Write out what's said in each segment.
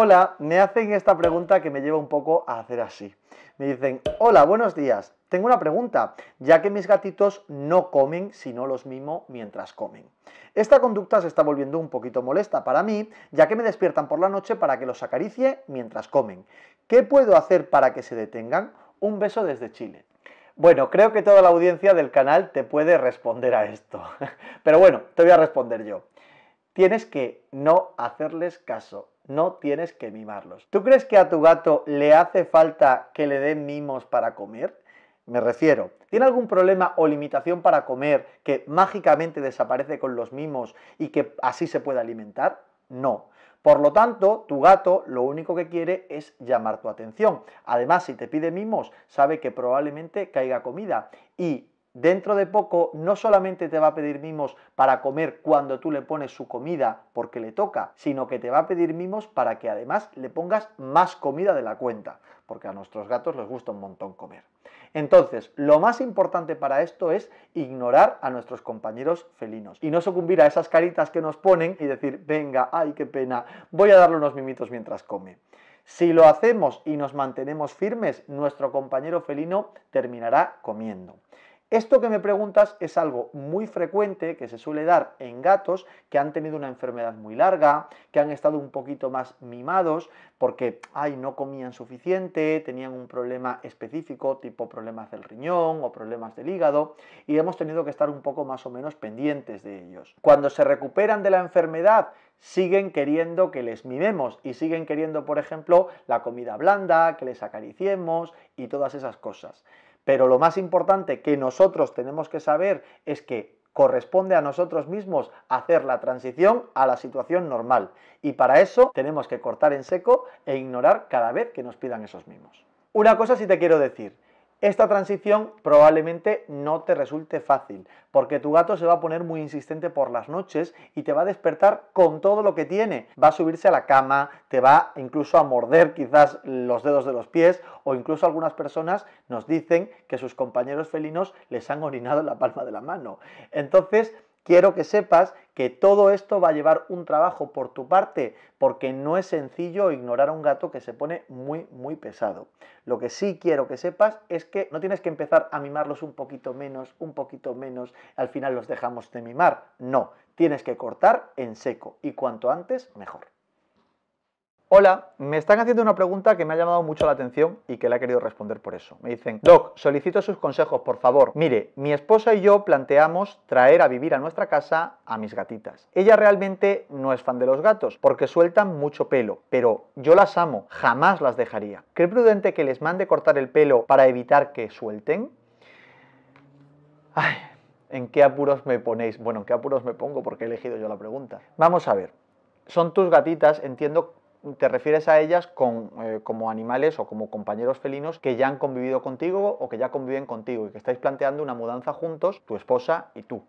Hola, me hacen esta pregunta que me lleva un poco a hacer así. Me dicen, hola, buenos días. Tengo una pregunta, ya que mis gatitos no comen sino los mimo mientras comen. Esta conducta se está volviendo un poquito molesta para mí, ya que me despiertan por la noche para que los acaricie mientras comen. ¿Qué puedo hacer para que se detengan? Un beso desde Chile. Bueno, creo que toda la audiencia del canal te puede responder a esto. Pero bueno, te voy a responder yo. Tienes que no hacerles caso no tienes que mimarlos. ¿Tú crees que a tu gato le hace falta que le den mimos para comer? Me refiero, ¿tiene algún problema o limitación para comer que mágicamente desaparece con los mimos y que así se puede alimentar? No. Por lo tanto, tu gato lo único que quiere es llamar tu atención. Además, si te pide mimos, sabe que probablemente caiga comida y dentro de poco no solamente te va a pedir mimos para comer cuando tú le pones su comida porque le toca, sino que te va a pedir mimos para que además le pongas más comida de la cuenta, porque a nuestros gatos les gusta un montón comer. Entonces, lo más importante para esto es ignorar a nuestros compañeros felinos y no sucumbir a esas caritas que nos ponen y decir, venga, ay, qué pena, voy a darle unos mimitos mientras come. Si lo hacemos y nos mantenemos firmes, nuestro compañero felino terminará comiendo. Esto que me preguntas es algo muy frecuente que se suele dar en gatos que han tenido una enfermedad muy larga, que han estado un poquito más mimados porque, ay, no comían suficiente, tenían un problema específico, tipo problemas del riñón o problemas del hígado, y hemos tenido que estar un poco más o menos pendientes de ellos. Cuando se recuperan de la enfermedad, siguen queriendo que les mimemos y siguen queriendo, por ejemplo, la comida blanda, que les acariciemos y todas esas cosas. Pero lo más importante que nosotros tenemos que saber es que corresponde a nosotros mismos hacer la transición a la situación normal. Y para eso tenemos que cortar en seco e ignorar cada vez que nos pidan esos mismos. Una cosa sí te quiero decir, esta transición probablemente no te resulte fácil, porque tu gato se va a poner muy insistente por las noches y te va a despertar con todo lo que tiene. Va a subirse a la cama, te va incluso a morder quizás los dedos de los pies o incluso algunas personas nos dicen que sus compañeros felinos les han orinado la palma de la mano. Entonces, Quiero que sepas que todo esto va a llevar un trabajo por tu parte, porque no es sencillo ignorar a un gato que se pone muy, muy pesado. Lo que sí quiero que sepas es que no tienes que empezar a mimarlos un poquito menos, un poquito menos, al final los dejamos de mimar. No, tienes que cortar en seco y cuanto antes mejor. Hola, me están haciendo una pregunta que me ha llamado mucho la atención y que le he querido responder por eso. Me dicen, Doc, solicito sus consejos, por favor. Mire, mi esposa y yo planteamos traer a vivir a nuestra casa a mis gatitas. Ella realmente no es fan de los gatos porque sueltan mucho pelo, pero yo las amo, jamás las dejaría. ¿Cree prudente que les mande cortar el pelo para evitar que suelten? Ay, ¿en qué apuros me ponéis? Bueno, ¿en qué apuros me pongo? Porque he elegido yo la pregunta. Vamos a ver. Son tus gatitas, entiendo te refieres a ellas eh, como animales o como compañeros felinos que ya han convivido contigo o que ya conviven contigo y que estáis planteando una mudanza juntos, tu esposa y tú,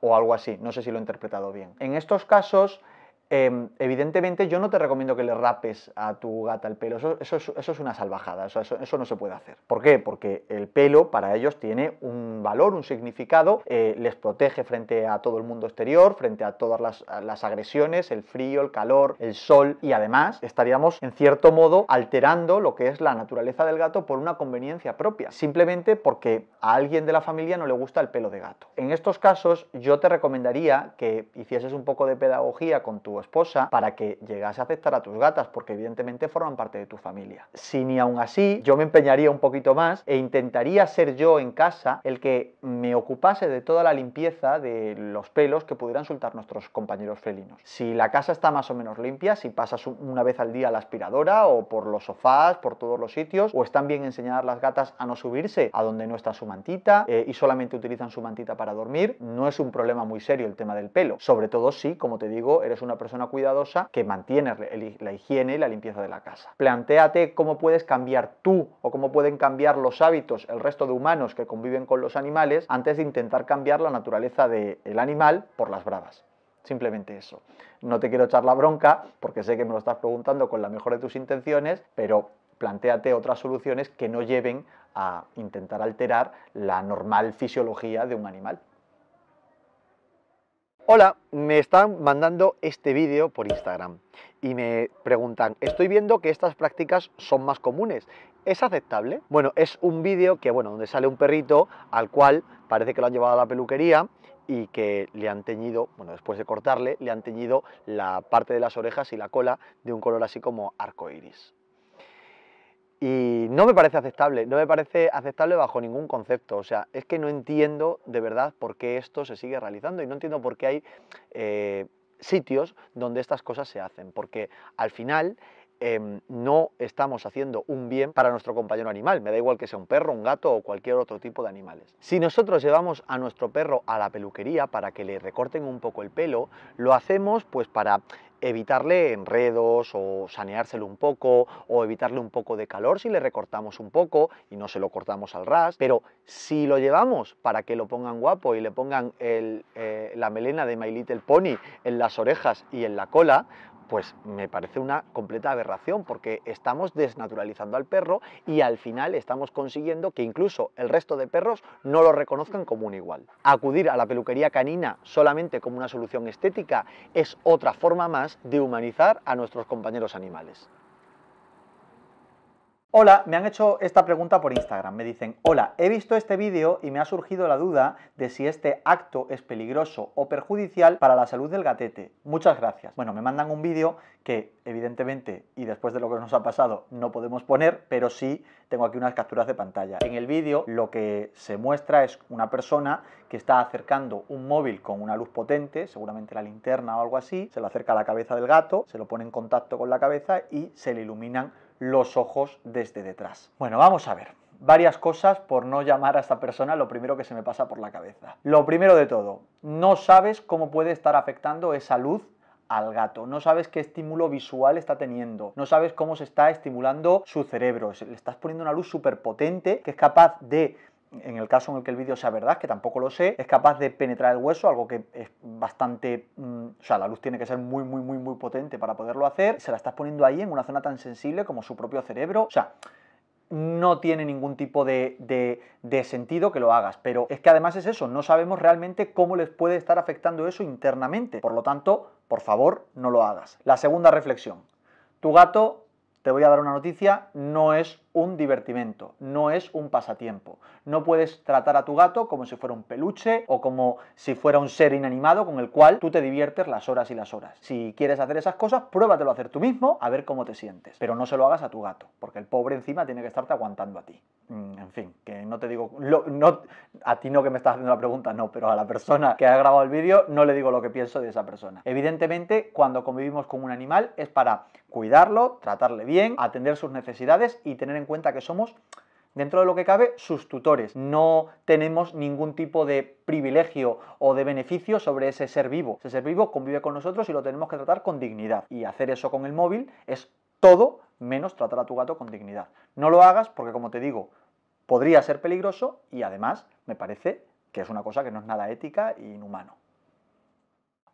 o algo así, no sé si lo he interpretado bien. En estos casos, Em, evidentemente yo no te recomiendo que le rapes a tu gata el pelo, eso, es una salvajada, eso, no se puede hacer. ¿Por qué? Porque el pelo para ellos tiene un valor, un significado, eh, les protege frente a todo el mundo exterior, frente a todas las, agresiones, el frío, el calor, el sol y además estaríamos en cierto modo alterando lo que es la naturaleza del gato por una conveniencia propia, simplemente porque a alguien de la familia no le gusta el pelo de gato. En estos casos yo te recomendaría que hicieses un poco de pedagogía con tu esposa para que llegase a aceptar a tus gatas, porque evidentemente forman parte de tu familia. Si ni aún así, yo me empeñaría un poquito más e intentaría ser yo en casa el que me ocupase de toda la limpieza de los pelos que pudieran soltar nuestros compañeros felinos. Si la casa está más o menos limpia, si pasas una vez al día a la aspiradora o por los sofás, por todos los sitios, o están bien enseñadas las gatas a no subirse a donde no está su mantita eh, y solamente utilizan su mantita para dormir, no es un problema muy serio el tema del pelo. Sobre todo si, como te digo, eres una persona persona cuidadosa que mantiene la higiene y la limpieza de la casa. Plantéate cómo puedes cambiar tú o cómo pueden cambiar los hábitos el resto de humanos que conviven con los animales antes de intentar cambiar la naturaleza del animal por las bravas. Simplemente eso. No te quiero echar la bronca porque sé que me lo estás preguntando con la mejor de tus intenciones, pero plantéate otras soluciones que no lleven a intentar alterar la normal fisiología de un animal. Hola, me están mandando este vídeo por Instagram y me preguntan, estoy viendo que estas prácticas son más comunes, ¿es aceptable? Bueno, es un vídeo que, bueno, donde sale un perrito al cual parece que lo han llevado a la peluquería y que le han teñido, bueno, después de cortarle, le han teñido la parte de las orejas y la cola de un color así como arco iris. Y no me parece aceptable, no me parece aceptable bajo ningún concepto. O sea, es que no entiendo de verdad por qué esto se sigue realizando y no entiendo por qué hay eh, sitios donde estas cosas se hacen. Porque al final em, no estamos haciendo un bien para nuestro compañero animal, me da igual que sea un perro, un gato o cualquier otro tipo de animales. Si nosotros llevamos a nuestro perro a la peluquería para que le recorten un poco el pelo, lo hacemos pues para evitarle enredos o saneárselo un poco o evitarle un poco de calor si le recortamos un poco y no se lo cortamos al ras, pero si lo llevamos para que lo pongan guapo y le pongan eh, la melena de My Little Pony en las orejas y en la cola, pues me parece una completa aberración porque estamos desnaturalizando al perro y al final estamos consiguiendo que incluso el resto de perros no lo reconozcan como un igual. Acudir a la peluquería canina solamente como una solución estética es otra forma más de humanizar a nuestros compañeros animales. Hola, me han hecho esta pregunta por Instagram. Me dicen, hola, he visto este vídeo y me ha surgido la duda de si este acto es peligroso o perjudicial para la salud del gatete. Muchas gracias. Bueno, me mandan un vídeo que evidentemente y después de lo que nos ha pasado no podemos poner, pero sí tengo aquí unas capturas de pantalla. En el vídeo lo que se muestra es una persona que está acercando un móvil con una luz potente, seguramente la linterna o algo así, se lo acerca a la cabeza del gato, se lo pone en contacto con la cabeza y se le iluminan los ojos desde detrás. Bueno, vamos a ver. Varias cosas por no llamar a esta persona lo primero que se me pasa por la cabeza. Lo primero de todo, no sabes cómo puede estar afectando esa luz al gato, no sabes qué estímulo visual está teniendo, no sabes cómo se está estimulando su cerebro, le estás poniendo una luz súper potente que es capaz de en el caso en el que el vídeo sea verdad, que tampoco lo sé, es capaz de penetrar el hueso, algo que es bastante... Mm, o sea, la luz tiene que ser muy, muy, muy, muy potente para poderlo hacer. Se la estás poniendo ahí en una zona tan sensible como su propio cerebro. O sea, no tiene ningún tipo de, sentido que lo hagas. Pero es que además es eso, no sabemos realmente cómo les puede estar afectando eso internamente. Por lo tanto, por favor, no lo hagas. La segunda reflexión. Tu gato, te voy a dar una noticia, no es un divertimento, no es un pasatiempo. No puedes tratar a tu gato como si fuera un peluche o como si fuera un ser inanimado con el cual tú te diviertes las horas y las horas. Si quieres hacer esas cosas, pruébatelo a hacer tú mismo a ver cómo te sientes. Pero no se lo hagas a tu gato, porque el pobre encima tiene que estarte aguantando a ti. Mm, en fin, que no te digo, no, a ti no que me estás haciendo la pregunta, no, pero a la persona que ha grabado el vídeo no le digo lo que pienso de esa persona. Evidentemente, cuando convivimos con un animal es para cuidarlo, tratarle bien, atender sus necesidades y tener en cuenta que somos, dentro de lo que cabe, sus tutores. No tenemos ningún tipo de privilegio o de beneficio sobre ese ser vivo. Ese ser vivo convive con nosotros y lo tenemos que tratar con dignidad. Y hacer eso con el móvil es todo menos tratar a tu gato con dignidad. No lo hagas porque, como te digo, podría ser peligroso y además me parece que es una cosa que no es nada ética e inhumano.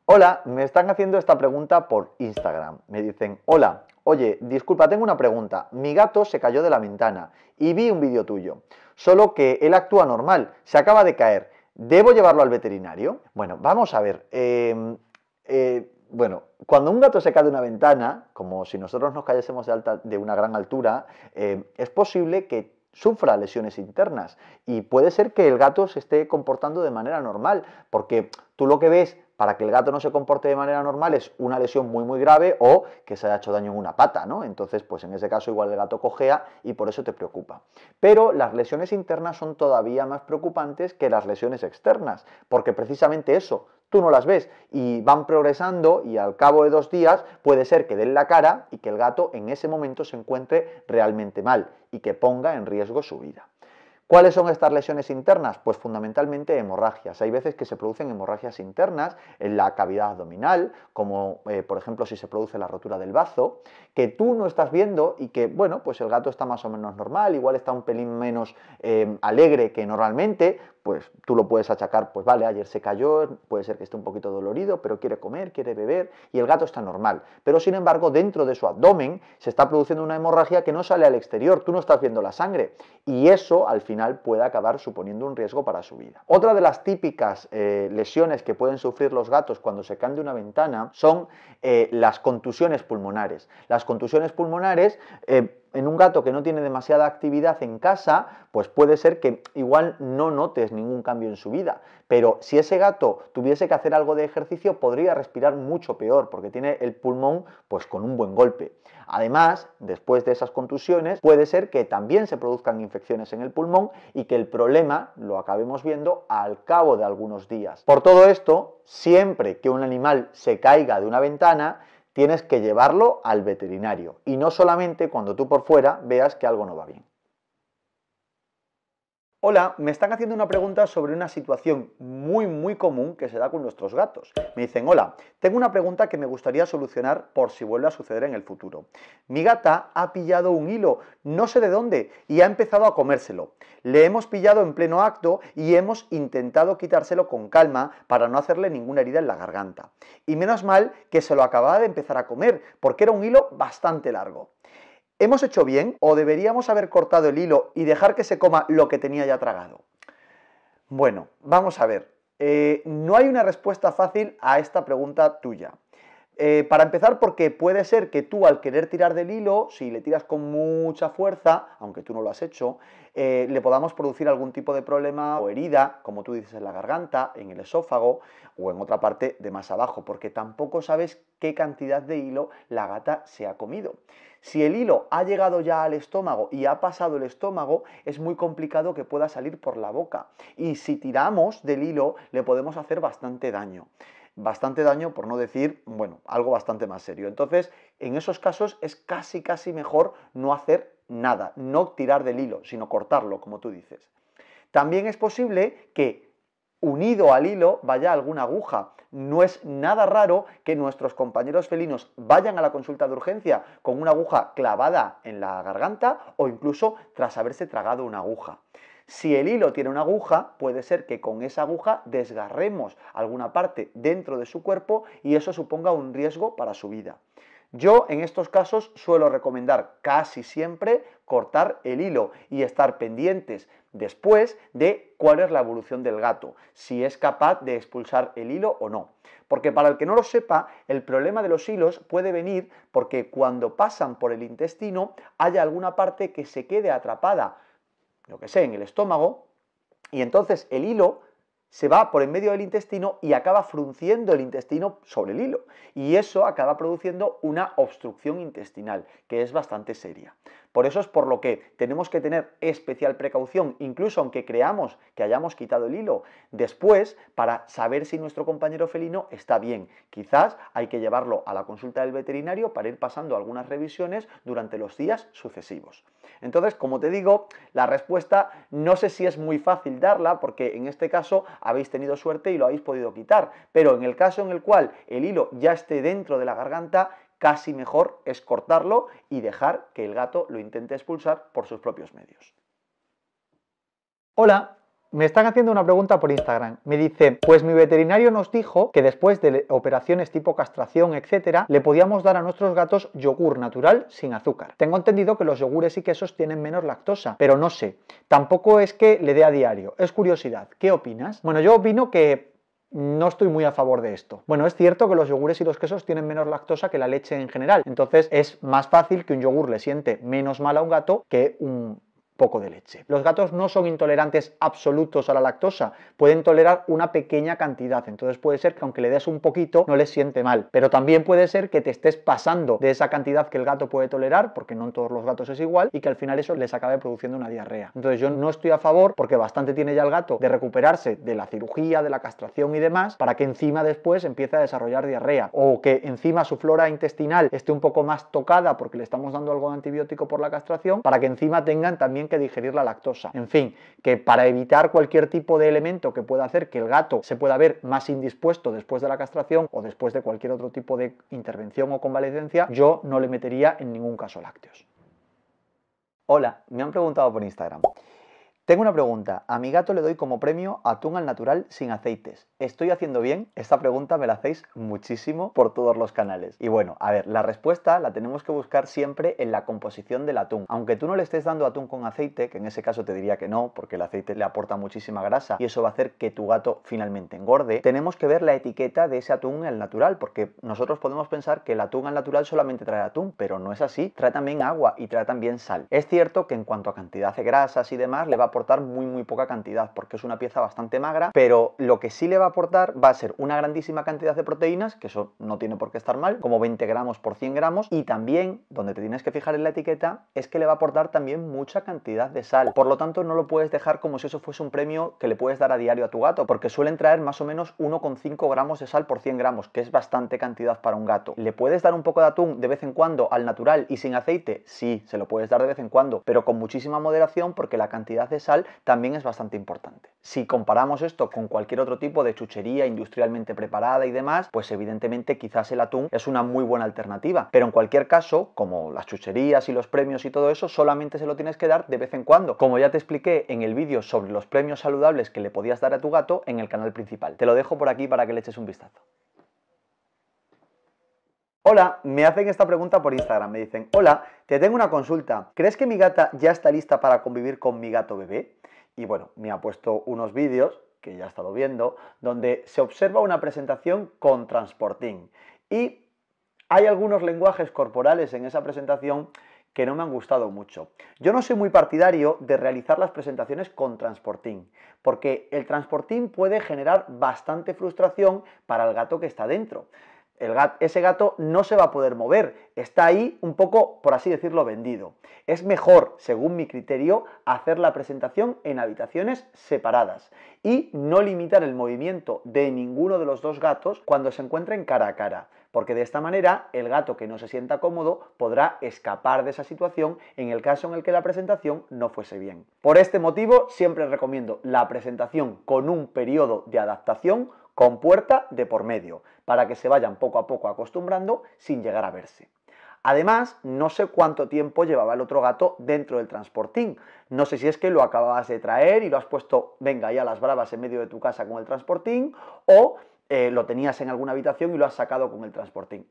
Hola, me están haciendo esta pregunta por Instagram. Me dicen, hola, oye, disculpa, tengo una pregunta. Mi gato se cayó de la ventana y vi un vídeo tuyo. Solo que él actúa normal, se acaba de caer. ¿Debo llevarlo al veterinario? Bueno, vamos a ver. Em, eh, bueno, cuando un gato se cae de una ventana, como si nosotros nos cayésemos de, una gran altura, em, es posible que sufra lesiones internas y puede ser que el gato se esté comportando de manera normal, porque tú lo que ves para que el gato no se comporte de manera normal es una lesión muy muy grave o que se haya hecho daño en una pata, ¿no? Entonces, pues en ese caso igual el gato cojea y por eso te preocupa. Pero las lesiones internas son todavía más preocupantes que las lesiones externas, porque precisamente eso, tú no las ves y van progresando y al cabo de dos días puede ser que den la cara y que el gato en ese momento se encuentre realmente mal y que ponga en riesgo su vida. ¿Cuáles son estas lesiones internas? Pues fundamentalmente hemorragias. Hay veces que se producen hemorragias internas en la cavidad abdominal, como eh, por ejemplo si se produce la rotura del bazo, que tú no estás viendo y que, bueno, pues el gato está más o menos normal, igual está un pelín menos eh, alegre que normalmente, pues tú lo puedes achacar, pues vale, ayer se cayó, puede ser que esté un poquito dolorido, pero quiere comer, quiere beber y el gato está normal. Pero sin embargo, dentro de su abdomen se está produciendo una hemorragia que no sale al exterior, tú no estás viendo la sangre y eso al final puede acabar suponiendo un riesgo para su vida. Otra de las típicas eh, lesiones que pueden sufrir los gatos cuando se caen de una ventana son eh, las contusiones pulmonares. Las contusiones pulmonares eh, en un gato que no tiene demasiada actividad en casa, pues puede ser que igual no notes ningún cambio en su vida. Pero si ese gato tuviese que hacer algo de ejercicio, podría respirar mucho peor, porque tiene el pulmón pues con un buen golpe. Además, después de esas contusiones, puede ser que también se produzcan infecciones en el pulmón y que el problema lo acabemos viendo al cabo de algunos días. Por todo esto, siempre que un animal se caiga de una ventana, tienes que llevarlo al veterinario y no solamente cuando tú por fuera veas que algo no va bien. Hola, me están haciendo una pregunta sobre una situación muy muy común que se da con nuestros gatos. Me dicen, hola, tengo una pregunta que me gustaría solucionar por si vuelve a suceder en el futuro. Mi gata ha pillado un hilo, no sé de dónde, y ha empezado a comérselo. Le hemos pillado en pleno acto y hemos intentado quitárselo con calma para no hacerle ninguna herida en la garganta. Y menos mal que se lo acababa de empezar a comer, porque era un hilo bastante largo. ¿Hemos hecho bien o deberíamos haber cortado el hilo y dejar que se coma lo que tenía ya tragado? Bueno, vamos a ver. Eh, no hay una respuesta fácil a esta pregunta tuya. Eh, para empezar, porque puede ser que tú al querer tirar del hilo, si le tiras con mucha fuerza, aunque tú no lo has hecho, eh, le podamos producir algún tipo de problema o herida, como tú dices, en la garganta, en el esófago o en otra parte de más abajo, porque tampoco sabes qué cantidad de hilo la gata se ha comido. Si el hilo ha llegado ya al estómago y ha pasado el estómago, es muy complicado que pueda salir por la boca. Y si tiramos del hilo, le podemos hacer bastante daño bastante daño, por no decir, bueno, algo bastante más serio. Entonces, en esos casos es casi, casi mejor no hacer nada, no tirar del hilo, sino cortarlo, como tú dices. También es posible que unido al hilo vaya alguna aguja. No es nada raro que nuestros compañeros felinos vayan a la consulta de urgencia con una aguja clavada en la garganta o incluso tras haberse tragado una aguja. Si el hilo tiene una aguja, puede ser que con esa aguja desgarremos alguna parte dentro de su cuerpo y eso suponga un riesgo para su vida. Yo en estos casos suelo recomendar casi siempre cortar el hilo y estar pendientes después de cuál es la evolución del gato, si es capaz de expulsar el hilo o no. Porque para el que no lo sepa, el problema de los hilos puede venir porque cuando pasan por el intestino haya alguna parte que se quede atrapada lo que sé, en el estómago, y entonces el hilo se va por en medio del intestino y acaba frunciendo el intestino sobre el hilo. Y eso acaba produciendo una obstrucción intestinal, que es bastante seria. Por eso es por lo que tenemos que tener especial precaución, incluso aunque creamos que hayamos quitado el hilo después, para saber si nuestro compañero felino está bien. Quizás hay que llevarlo a la consulta del veterinario para ir pasando algunas revisiones durante los días sucesivos. Entonces, como te digo, la respuesta no sé si es muy fácil darla, porque en este caso habéis tenido suerte y lo habéis podido quitar, pero en el caso en el cual el hilo ya esté dentro de la garganta, casi mejor es cortarlo y dejar que el gato lo intente expulsar por sus propios medios. Hola, me están haciendo una pregunta por Instagram. Me dice, pues mi veterinario nos dijo que después de operaciones tipo castración, etcétera, le podíamos dar a nuestros gatos yogur natural sin azúcar. Tengo entendido que los yogures y quesos tienen menos lactosa, pero no sé. Tampoco es que le dé a diario. Es curiosidad. ¿Qué opinas? Bueno, yo opino que no estoy muy a favor de esto. Bueno, es cierto que los yogures y los quesos tienen menos lactosa que la leche en general, entonces es más fácil que un yogur le siente menos mal a un gato que un poco de leche. Los gatos no son intolerantes absolutos a la lactosa, pueden tolerar una pequeña cantidad, entonces puede ser que aunque le des un poquito no les siente mal, pero también puede ser que te estés pasando de esa cantidad que el gato puede tolerar, porque no en todos los gatos es igual, y que al final eso les acabe produciendo una diarrea. Entonces yo no estoy a favor, porque bastante tiene ya el gato de recuperarse de la cirugía, de la castración y demás, para que encima después empiece a desarrollar diarrea, o que encima su flora intestinal esté un poco más tocada porque le estamos dando algo de antibiótico por la castración, para que encima tengan también que digerir la lactosa. En fin, que para evitar cualquier tipo de elemento que pueda hacer que el gato se pueda ver más indispuesto después de la castración o después de cualquier otro tipo de intervención o convalecencia, yo no le metería en ningún caso lácteos. Hola, me han preguntado por Instagram. Tengo una pregunta. A mi gato le doy como premio atún al natural sin aceites. ¿Estoy haciendo bien? Esta pregunta me la hacéis muchísimo por todos los canales. Y bueno, a ver, la respuesta la tenemos que buscar siempre en la composición del atún. Aunque tú no le estés dando atún con aceite, que en ese caso te diría que no, porque el aceite le aporta muchísima grasa y eso va a hacer que tu gato finalmente engorde, tenemos que ver la etiqueta de ese atún al natural, porque nosotros podemos pensar que el atún al natural solamente trae atún, pero no es así. Trae también agua y trae también sal. Es cierto que en cuanto a cantidad de grasas y demás, le va a aportar muy muy poca cantidad porque es una pieza bastante magra, pero lo que sí le va a aportar va a ser una grandísima cantidad de proteínas, que eso no tiene por qué estar mal, como 20 gramos por 100 gramos, y también donde te tienes que fijar en la etiqueta es que le va a aportar también mucha cantidad de sal. Por lo tanto, no lo puedes dejar como si eso fuese un premio que le puedes dar a diario a tu gato, porque suelen traer más o menos 1,5 gramos de sal por 100 gramos, que es bastante cantidad para un gato. ¿Le puedes dar un poco de atún de vez en cuando al natural y sin aceite? Sí, se lo puedes dar de vez en cuando, pero con muchísima moderación porque la cantidad de sal también es bastante importante. Si comparamos esto con cualquier otro tipo de chuchería industrialmente preparada y demás, pues evidentemente quizás el atún es una muy buena alternativa. Pero en cualquier caso, como las chucherías y los premios y todo eso, solamente se lo tienes que dar de vez en cuando. Como ya te expliqué en el vídeo sobre los premios saludables que le podías dar a tu gato en el canal principal. Te lo dejo por aquí para que le eches un vistazo. Hola, me hacen esta pregunta por Instagram. Me dicen, hola, te tengo una consulta. ¿Crees que mi gata ya está lista para convivir con mi gato bebé? Y bueno, me ha puesto unos vídeos, que ya he estado viendo, donde se observa una presentación con transportín. Y hay algunos lenguajes corporales en esa presentación que no me han gustado mucho. Yo no soy muy partidario de realizar las presentaciones con transportín, porque el transportín puede generar bastante frustración para el gato que está dentro ese gato no se va a poder mover, está ahí un poco, por así decirlo, vendido. Es mejor, según mi criterio, hacer la presentación en habitaciones separadas y no limitar el movimiento de ninguno de los dos gatos cuando se encuentren cara a cara, porque de esta manera el gato que no se sienta cómodo podrá escapar de esa situación en el caso en el que la presentación no fuese bien. Por este motivo, siempre recomiendo la presentación con un periodo de adaptación con puerta de por medio, para que se vayan poco a poco acostumbrando sin llegar a verse. Además, no sé cuánto tiempo llevaba el otro gato dentro del transportín. No sé si es que lo acababas de traer y lo has puesto, venga, ya las bravas en medio de tu casa con el transportín, o eh, lo tenías en alguna habitación y lo has sacado con el transportín.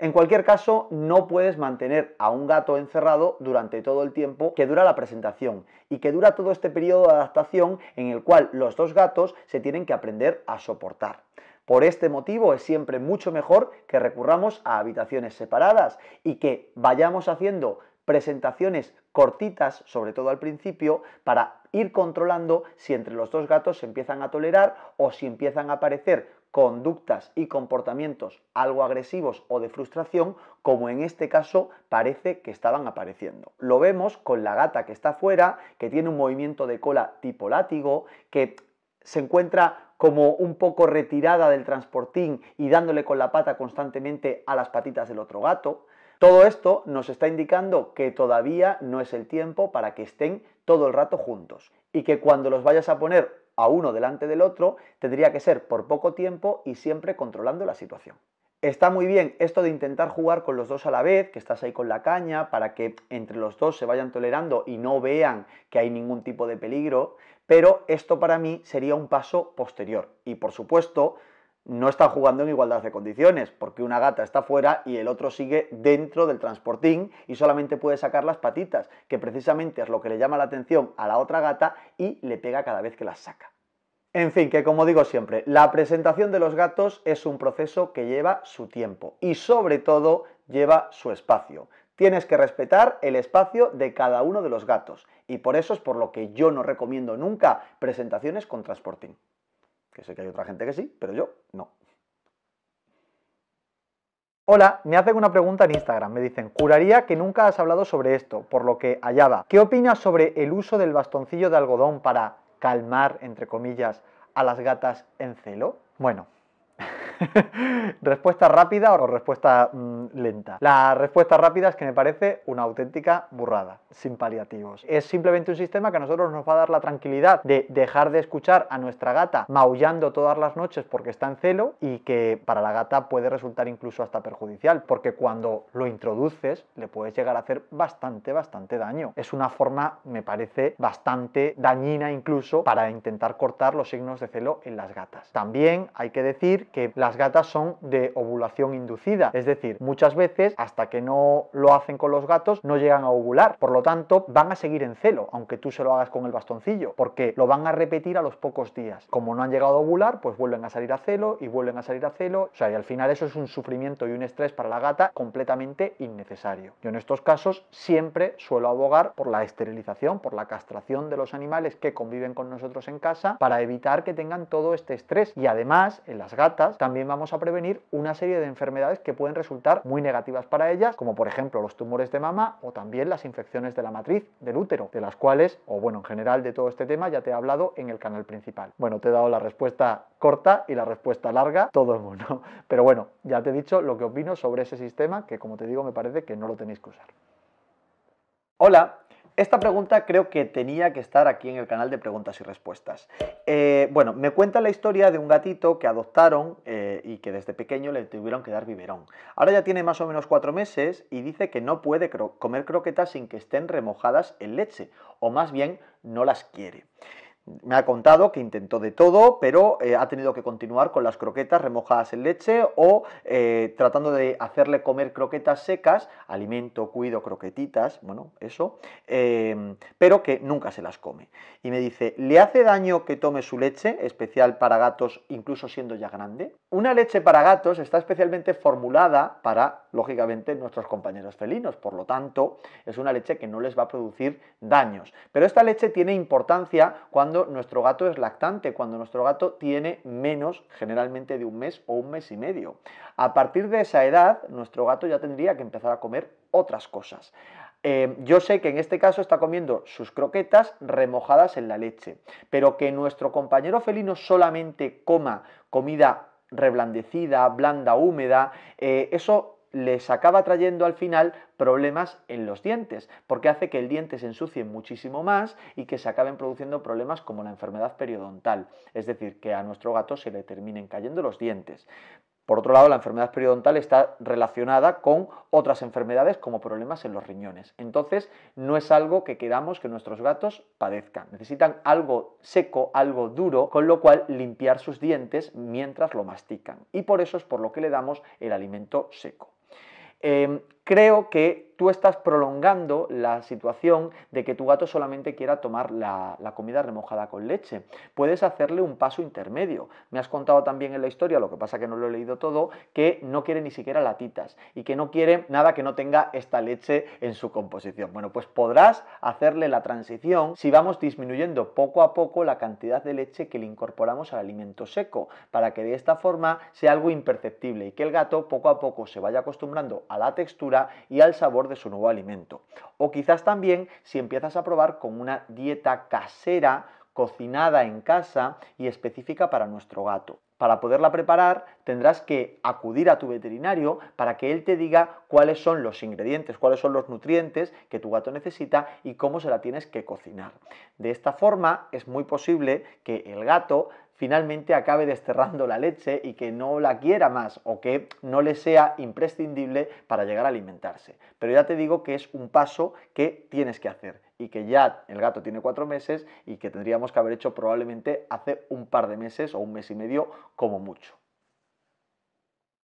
En cualquier caso, no puedes mantener a un gato encerrado durante todo el tiempo que dura la presentación y que dura todo este periodo de adaptación en el cual los dos gatos se tienen que aprender a soportar. Por este motivo es siempre mucho mejor que recurramos a habitaciones separadas y que vayamos haciendo presentaciones cortitas, sobre todo al principio, para ir controlando si entre los dos gatos se empiezan a tolerar o si empiezan a aparecer conductas y comportamientos algo agresivos o de frustración, como en este caso parece que estaban apareciendo. Lo vemos con la gata que está fuera que tiene un movimiento de cola tipo látigo, que se encuentra como un poco retirada del transportín y dándole con la pata constantemente a las patitas del otro gato. Todo esto nos está indicando que todavía no es el tiempo para que estén todo el rato juntos y que cuando los vayas a poner a uno delante del otro, tendría que ser por poco tiempo y siempre controlando la situación. Está muy bien esto de intentar jugar con los dos a la vez, que estás ahí con la caña, para que entre los dos se vayan tolerando y no vean que hay ningún tipo de peligro, pero esto para mí sería un paso posterior. Y por supuesto, no está jugando en igualdad de condiciones, porque una gata está fuera y el otro sigue dentro del transportín y solamente puede sacar las patitas, que precisamente es lo que le llama la atención a la otra gata y le pega cada vez que las saca. En fin, que como digo siempre, la presentación de los gatos es un proceso que lleva su tiempo y sobre todo lleva su espacio. Tienes que respetar el espacio de cada uno de los gatos y por eso es por lo que yo no recomiendo nunca presentaciones con transportín. Que sé que hay otra gente que sí, pero yo no. Hola, me hacen una pregunta en Instagram. Me dicen, curaría que nunca has hablado sobre esto, por lo que allá ¿Qué opinas sobre el uso del bastoncillo de algodón para calmar, entre comillas, a las gatas en celo? Bueno, respuesta rápida o respuesta mm, lenta. La respuesta rápida es que me parece una auténtica burrada, sin paliativos. Es simplemente un sistema que a nosotros nos va a dar la tranquilidad de dejar de escuchar a nuestra gata maullando todas las noches porque está en celo y que para la gata puede resultar incluso hasta perjudicial, porque cuando lo introduces le puedes llegar a hacer bastante, bastante daño. Es una forma, me parece, bastante dañina incluso para intentar cortar los signos de celo en las gatas. También hay que decir que la las gatas son de ovulación inducida, es decir, muchas veces hasta que no lo hacen con los gatos no llegan a ovular, por lo tanto van a seguir en celo, aunque tú se lo hagas con el bastoncillo, porque lo van a repetir a los pocos días. Como no han llegado a ovular, pues vuelven a salir a celo y vuelven a salir a celo, o sea, y al final eso es un sufrimiento y un estrés para la gata completamente innecesario. Yo en estos casos siempre suelo abogar por la esterilización, por la castración de los animales que conviven con nosotros en casa para evitar que tengan todo este estrés y además en las gatas también vamos a prevenir una serie de enfermedades que pueden resultar muy negativas para ellas, como por ejemplo los tumores de mama o también las infecciones de la matriz, del útero, de las cuales, o bueno, en general de todo este tema ya te he hablado en el canal principal. Bueno, te he dado la respuesta corta y la respuesta larga, todo el mundo. Pero bueno, ya te he dicho lo que opino sobre ese sistema que como te digo me parece que no lo tenéis que usar. Hola, esta pregunta creo que tenía que estar aquí en el canal de preguntas y respuestas. Eh, bueno, me cuenta la historia de un gatito que adoptaron eh, y que desde pequeño le tuvieron que dar biberón. Ahora ya tiene más o menos cuatro meses y dice que no puede comer croquetas sin que estén remojadas en leche, o más bien no las quiere. Me ha contado que intentó de todo, pero eh, ha tenido que continuar con las croquetas remojadas en leche o eh, tratando de hacerle comer croquetas secas, alimento, cuido, croquetitas, bueno, eso, em, pero que nunca se las come. Y me dice, ¿le hace daño que tome su leche, especial para gatos, incluso siendo ya grande? Una leche para gatos está especialmente formulada para, lógicamente, nuestros compañeros felinos, por lo tanto, es una leche que no les va a producir daños. Pero esta leche tiene importancia cuando nuestro gato es lactante, cuando nuestro gato tiene menos generalmente de un mes o un mes y medio. A partir de esa edad, nuestro gato ya tendría que empezar a comer otras cosas. Eh, yo sé que en este caso está comiendo sus croquetas remojadas en la leche, pero que nuestro compañero felino solamente coma comida reblandecida, blanda, húmeda, eh, eso les acaba trayendo al final problemas en los dientes, porque hace que el diente se ensucie muchísimo más y que se acaben produciendo problemas como la enfermedad periodontal, es decir, que a nuestro gato se le terminen cayendo los dientes. Por otro lado, la enfermedad periodontal está relacionada con otras enfermedades como problemas en los riñones. Entonces, no es algo que queramos que nuestros gatos padezcan. Necesitan algo seco, algo duro, con lo cual limpiar sus dientes mientras lo mastican. Y por eso es por lo que le damos el alimento seco eh, creo que tú estás prolongando la situación de que tu gato solamente quiera tomar la, comida remojada con leche. Puedes hacerle un paso intermedio. Me has contado también en la historia, lo que pasa que no lo he leído todo, que no quiere ni siquiera latitas y que no quiere nada que no tenga esta leche en su composición. Bueno, pues podrás hacerle la transición si vamos disminuyendo poco a poco la cantidad de leche que le incorporamos al alimento seco, para que de esta forma sea algo imperceptible y que el gato poco a poco se vaya acostumbrando a la textura y al sabor de su nuevo alimento. O quizás también si empiezas a probar con una dieta casera, cocinada en casa y específica para nuestro gato. Para poderla preparar tendrás que acudir a tu veterinario para que él te diga cuáles son los ingredientes, cuáles son los nutrientes que tu gato necesita y cómo se la tienes que cocinar. De esta forma es muy posible que el gato finalmente acabe desterrando la leche y que no la quiera más o que no le sea imprescindible para llegar a alimentarse. Pero ya te digo que es un paso que tienes que hacer y que ya el gato tiene cuatro meses y que tendríamos que haber hecho probablemente hace un par de meses o un mes y medio como mucho.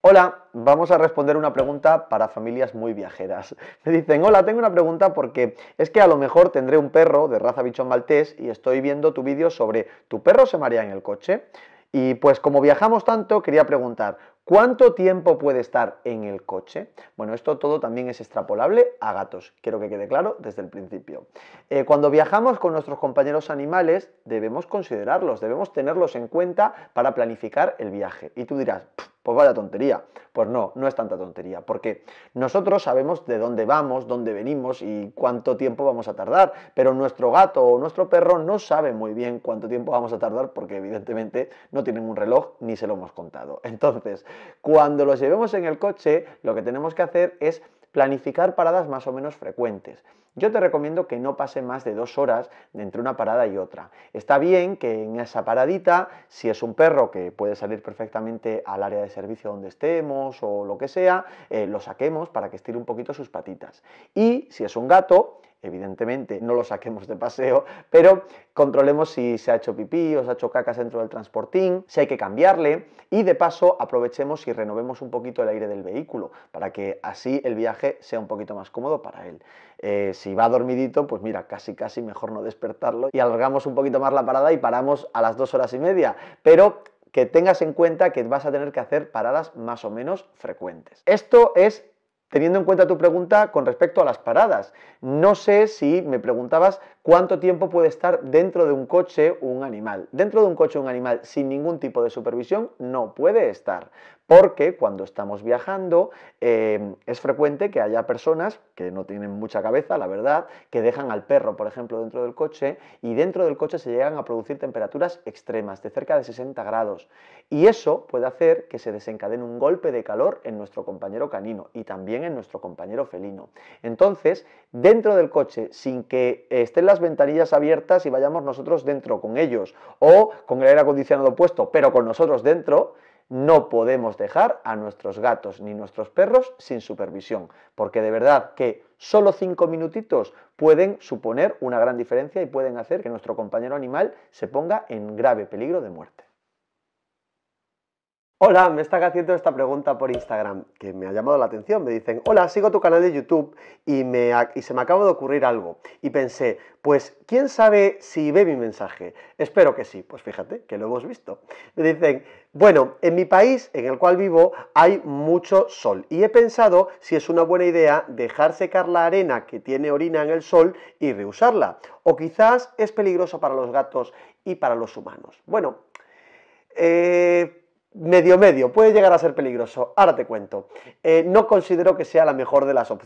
Hola, vamos a responder una pregunta para familias muy viajeras. Me dicen, hola, tengo una pregunta porque es que a lo mejor tendré un perro de raza bichón maltés y estoy viendo tu vídeo sobre ¿tu perro se marea en el coche? Y pues como viajamos tanto, quería preguntar, ¿Cuánto tiempo puede estar en el coche? Bueno, esto todo también es extrapolable a gatos, quiero que quede claro desde el principio. Eh, cuando viajamos con nuestros compañeros animales, debemos considerarlos, debemos tenerlos en cuenta para planificar el viaje. Y tú dirás, pues vaya tontería. Pues no, no es tanta tontería, porque nosotros sabemos de dónde vamos, dónde venimos y cuánto tiempo vamos a tardar, pero nuestro gato o nuestro perro no sabe muy bien cuánto tiempo vamos a tardar porque evidentemente no tienen un reloj ni se lo hemos contado. Entonces, cuando los llevemos en el coche, lo que tenemos que hacer es planificar paradas más o menos frecuentes. Yo te recomiendo que no pase más de dos horas entre una parada y otra. Está bien que en esa paradita, si es un perro que puede salir perfectamente al área de servicio donde estemos o lo que sea, eh, lo saquemos para que estire un poquito sus patitas. Y si es un gato, evidentemente no lo saquemos de paseo, pero controlemos si se ha hecho pipí o se ha hecho caca dentro del transportín, si hay que cambiarle y de paso aprovechemos y renovemos un poquito el aire del vehículo para que así el viaje sea un poquito más cómodo para él. Eh, si va dormidito, pues mira, casi casi mejor no despertarlo y alargamos un poquito más la parada y paramos a las dos horas y media, pero que tengas en cuenta que vas a tener que hacer paradas más o menos frecuentes. Esto es teniendo en cuenta tu pregunta con respecto a las paradas. No sé si me preguntabas cuánto tiempo puede estar dentro de un coche un animal. Dentro de un coche un animal sin ningún tipo de supervisión no puede estar porque cuando estamos viajando em, es frecuente que haya personas que no tienen mucha cabeza, la verdad, que dejan al perro, por ejemplo, dentro del coche y dentro del coche se llegan a producir temperaturas extremas de cerca de 60 grados. Y eso puede hacer que se desencadene un golpe de calor en nuestro compañero canino y también en nuestro compañero felino. Entonces, dentro del coche, sin que estén las ventanillas abiertas y vayamos nosotros dentro con ellos o con el aire acondicionado puesto, pero con nosotros dentro, no podemos dejar a nuestros gatos ni nuestros perros sin supervisión, porque de verdad que solo cinco minutitos pueden suponer una gran diferencia y pueden hacer que nuestro compañero animal se ponga en grave peligro de muerte. Hola, me están haciendo esta pregunta por Instagram, que me ha llamado la atención. Me dicen, hola, sigo tu canal de YouTube y, me, se me acaba de ocurrir algo. Y pensé, pues, ¿quién sabe si ve mi mensaje? Espero que sí. Pues fíjate, que lo hemos visto. Me dicen, bueno, en mi país, en el cual vivo, hay mucho sol. Y he pensado si es una buena idea dejar secar la arena que tiene orina en el sol y reusarla. O quizás es peligroso para los gatos y para los humanos. Bueno, eh medio medio, puede llegar a ser peligroso. Ahora te cuento. Eh, no considero que sea la mejor de las opciones.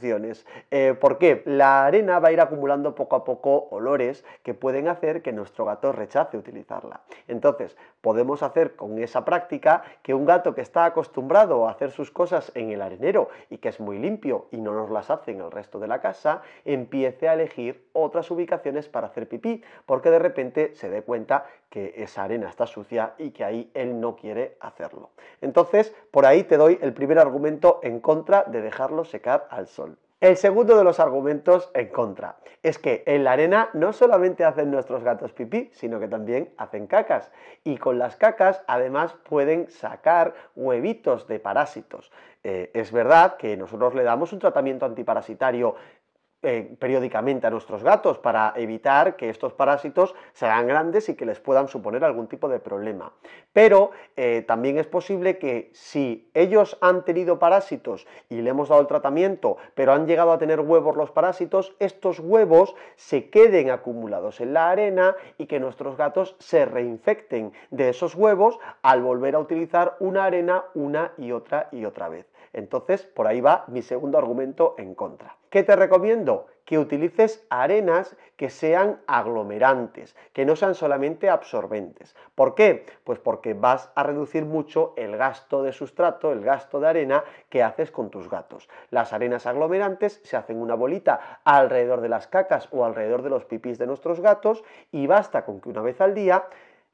porque eh, ¿Por qué? La arena va a ir acumulando poco a poco olores que pueden hacer que nuestro gato rechace utilizarla. Entonces, podemos hacer con esa práctica que un gato que está acostumbrado a hacer sus cosas en el arenero y que es muy limpio y no nos las hace en el resto de la casa, empiece a elegir otras ubicaciones para hacer pipí, porque de repente se dé cuenta que esa arena está sucia y que ahí él no quiere hacerlo. Entonces, por ahí te doy el primer argumento en contra de dejarlo secar al sol. El segundo de los argumentos en contra es que en la arena no solamente hacen nuestros gatos pipí, sino que también hacen cacas. Y con las cacas además pueden sacar huevitos de parásitos. Eh, es verdad que nosotros le damos un tratamiento antiparasitario eh, periódicamente a nuestros gatos para evitar que estos parásitos se hagan grandes y que les puedan suponer algún tipo de problema. Pero eh, también es posible que si ellos han tenido parásitos y le hemos dado el tratamiento, pero han llegado a tener huevos los parásitos, estos huevos se queden acumulados en la arena y que nuestros gatos se reinfecten de esos huevos al volver a utilizar una arena una y otra y otra vez. Entonces, por ahí va mi segundo argumento en contra. ¿Qué te recomiendo? Que utilices arenas que sean aglomerantes, que no sean solamente absorbentes. ¿Por qué? Pues porque vas a reducir mucho el gasto de sustrato, el gasto de arena que haces con tus gatos. Las arenas aglomerantes se hacen una bolita alrededor de las cacas o alrededor de los pipís de nuestros gatos y basta con que una vez al día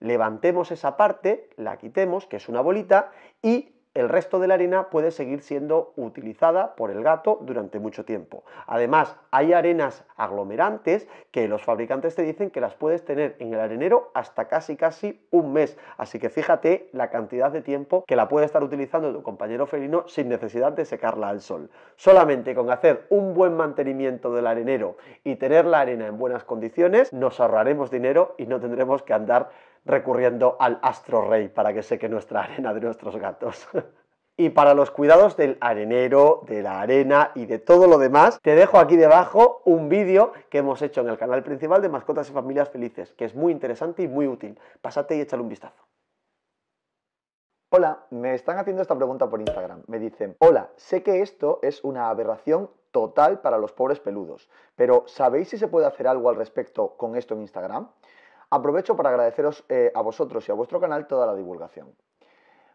levantemos esa parte, la quitemos, que es una bolita, y el resto de la arena puede seguir siendo utilizada por el gato durante mucho tiempo. Además, hay arenas aglomerantes que los fabricantes te dicen que las puedes tener en el arenero hasta casi casi un mes. Así que fíjate la cantidad de tiempo que la puede estar utilizando tu compañero felino sin necesidad de secarla al sol. Solamente con hacer un buen mantenimiento del arenero y tener la arena en buenas condiciones, nos ahorraremos dinero y no tendremos que andar recurriendo al astro rey para que seque nuestra arena de nuestros gatos. y para los cuidados del arenero, de la arena y de todo lo demás, te dejo aquí debajo un vídeo que hemos hecho en el canal principal de Mascotas y Familias Felices, que es muy interesante y muy útil. Pásate y échale un vistazo. Hola, me están haciendo esta pregunta por Instagram. Me dicen, hola, sé que esto es una aberración total para los pobres peludos, pero ¿sabéis si se puede hacer algo al respecto con esto en Instagram? Aprovecho para agradeceros eh, a vosotros y a vuestro canal toda la divulgación.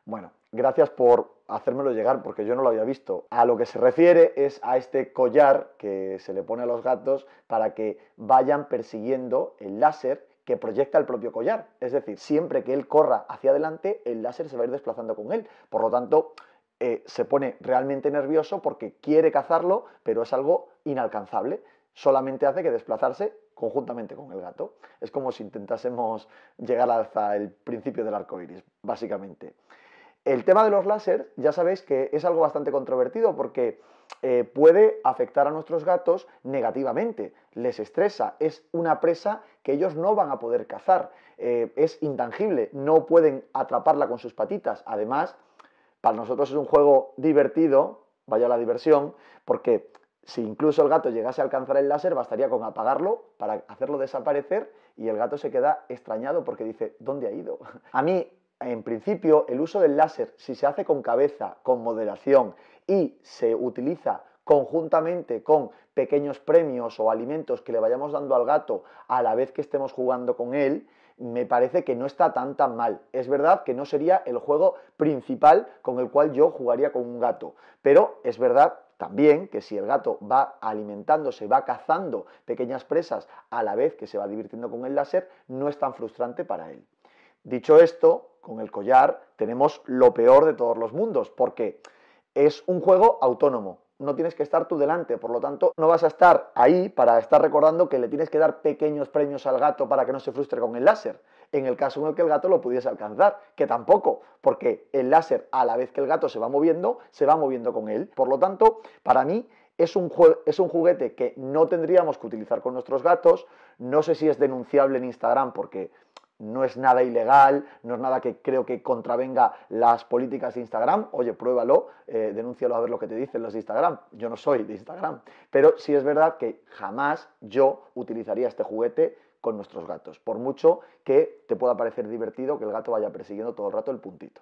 Bueno, gracias por hacérmelo llegar porque yo no lo había visto. A lo que se refiere es a este collar que se le pone a los gatos para que vayan persiguiendo el láser que proyecta el propio collar. Es decir, siempre que él corra hacia adelante, el láser se va a ir desplazando con él. Por lo tanto, eh, se pone realmente nervioso porque quiere cazarlo, pero es algo inalcanzable. Solamente hace que desplazarse conjuntamente con el gato. Es como si intentásemos llegar hasta el principio del arco iris, básicamente. El tema de los láser, ya sabéis que es algo bastante controvertido porque eh, puede afectar a nuestros gatos negativamente, les estresa, es una presa que ellos no van a poder cazar, eh, es intangible, no pueden atraparla con sus patitas. Además, para nosotros es un juego divertido, vaya la diversión, porque si incluso el gato llegase a alcanzar el láser, bastaría con apagarlo para hacerlo desaparecer y el gato se queda extrañado porque dice, ¿dónde ha ido? A mí, en principio, el uso del láser, si se hace con cabeza, con moderación y se utiliza conjuntamente con pequeños premios o alimentos que le vayamos dando al gato a la vez que estemos jugando con él, me parece que no está tan tan mal. Es verdad que no sería el juego principal con el cual yo jugaría con un gato, pero es verdad también que si el gato va alimentándose, va cazando pequeñas presas a la vez que se va divirtiendo con el láser, no es tan frustrante para él. Dicho esto, con el collar tenemos lo peor de todos los mundos, porque es un juego autónomo. No tienes que estar tú delante, por lo tanto, no vas a estar ahí para estar recordando que le tienes que dar pequeños premios al gato para que no se frustre con el láser en el caso en el que el gato lo pudiese alcanzar, que tampoco, porque el láser a la vez que el gato se va moviendo, se va moviendo con él. Por lo tanto, para mí es un, juguete que no tendríamos que utilizar con nuestros gatos, no sé si es denunciable en Instagram porque no es nada ilegal, no es nada que creo que contravenga las políticas de Instagram. Oye, pruébalo, eh, denúncialo a ver lo que te dicen los de Instagram. Yo no soy de Instagram. Pero sí es verdad que jamás yo utilizaría este juguete con nuestros gatos, por mucho que te pueda parecer divertido que el gato vaya persiguiendo todo el rato el puntito.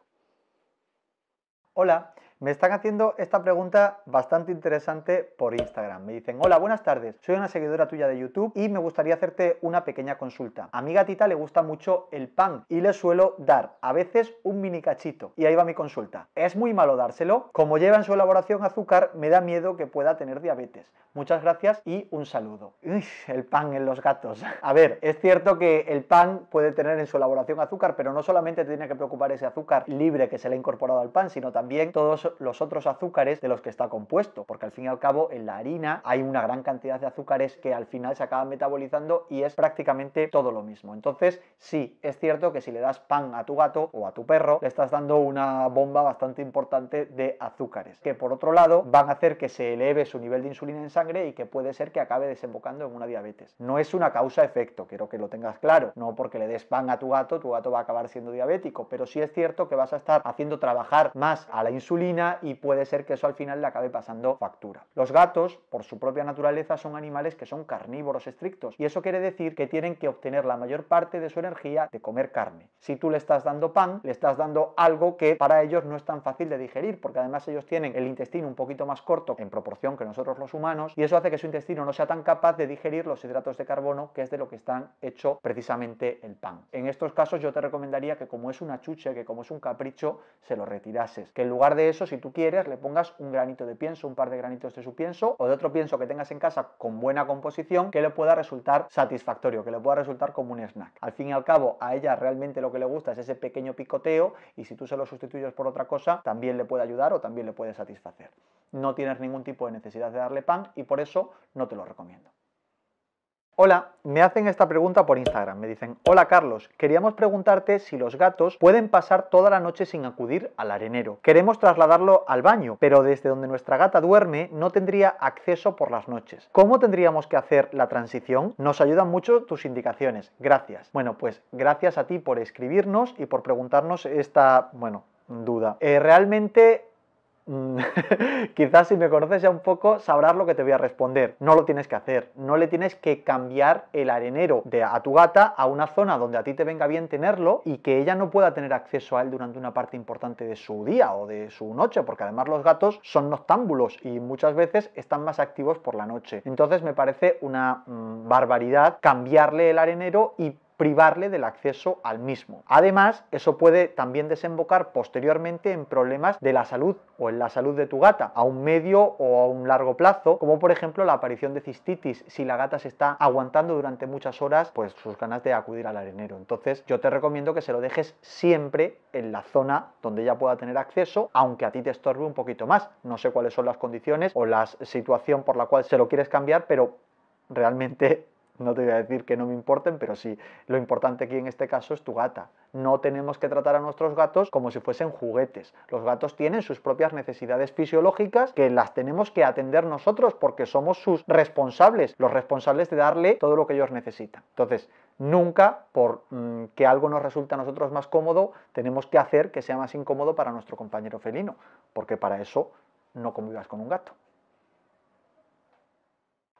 Hola, me están haciendo esta pregunta bastante interesante por Instagram. Me dicen, hola, buenas tardes, soy una seguidora tuya de YouTube y me gustaría hacerte una pequeña consulta. A mi gatita le gusta mucho el pan y le suelo dar a veces un mini cachito. Y ahí va mi consulta. ¿Es muy malo dárselo? Como lleva en su elaboración azúcar, me da miedo que pueda tener diabetes. Muchas gracias y un saludo. el pan en los gatos. A ver, es cierto que el pan puede tener en su elaboración azúcar, pero no solamente te tiene que preocupar ese azúcar libre que se le ha incorporado al pan, sino también todos los otros azúcares de los que está compuesto, porque al fin y al cabo en la harina hay una gran cantidad de azúcares que al final se acaban metabolizando y es prácticamente todo lo mismo. Entonces, sí, es cierto que si le das pan a tu gato o a tu perro, le estás dando una bomba bastante importante de azúcares, que por otro lado van a hacer que se eleve su nivel de insulina en sangre y que puede ser que acabe desembocando en una diabetes. No es una causa-efecto, quiero que lo tengas claro, no porque le des pan a tu gato, tu gato va a acabar siendo diabético, pero sí es cierto que vas a estar haciendo trabajar más a la insulina y puede ser que eso al final le acabe pasando factura. Los gatos, por su propia naturaleza, son animales que son carnívoros estrictos y eso quiere decir que tienen que obtener la mayor parte de su energía de comer carne. Si tú le estás dando pan, le estás dando algo que para ellos no es tan fácil de digerir porque además ellos tienen el intestino un poquito más corto en proporción que nosotros los humanos y eso hace que su intestino no sea tan capaz de digerir los hidratos de carbono que es de lo que están hecho precisamente el pan. En estos casos yo te recomendaría que como es una chuche, que como es un capricho, se lo retirases. Que en lugar de eso si tú quieres, le pongas un granito de pienso, un par de granitos de su pienso o de otro pienso que tengas en casa con buena composición que le pueda resultar satisfactorio, que le pueda resultar como un snack. Al fin y al cabo, a ella realmente lo que le gusta es ese pequeño picoteo y si tú se lo sustituyes por otra cosa, también le puede ayudar o también le puede satisfacer. No tienes ningún tipo de necesidad de darle pan y por eso no te lo recomiendo. Hola, me hacen esta pregunta por Instagram. Me dicen, hola Carlos, queríamos preguntarte si los gatos pueden pasar toda la noche sin acudir al arenero. Queremos trasladarlo al baño, pero desde donde nuestra gata duerme no tendría acceso por las noches. ¿Cómo tendríamos que hacer la transición? Nos ayudan mucho tus indicaciones. Gracias. Bueno, pues gracias a ti por escribirnos y por preguntarnos esta, bueno, duda. Eh, realmente Mm, quizás si me conoces ya un poco sabrás lo que te voy a responder. No lo tienes que hacer, no le tienes que cambiar el arenero de a tu gata a una zona donde a ti te venga bien tenerlo y que ella no pueda tener acceso a él durante una parte importante de su día o de su noche, porque además los gatos son noctámbulos y muchas veces están más activos por la noche. Entonces me parece una mm, barbaridad cambiarle el arenero y privarle del acceso al mismo. Además, eso puede también desembocar posteriormente en problemas de la salud o en la salud de tu gata a un medio o a un largo plazo, como por ejemplo la aparición de cistitis si la gata se está aguantando durante muchas horas pues sus ganas de acudir al arenero. Entonces, yo te recomiendo que se lo dejes siempre en la zona donde ella pueda tener acceso, aunque a ti te estorbe un poquito más. No sé cuáles son las condiciones o la situación por la cual se lo quieres cambiar, pero realmente no te voy a decir que no me importen, pero sí, lo importante aquí en este caso es tu gata. No tenemos que tratar a nuestros gatos como si fuesen juguetes. Los gatos tienen sus propias necesidades fisiológicas que las tenemos que atender nosotros porque somos sus responsables, los responsables de darle todo lo que ellos necesitan. Entonces, nunca, por mm, que algo nos resulte a nosotros más cómodo, tenemos que hacer que sea más incómodo para nuestro compañero felino, porque para eso no convivas con un gato.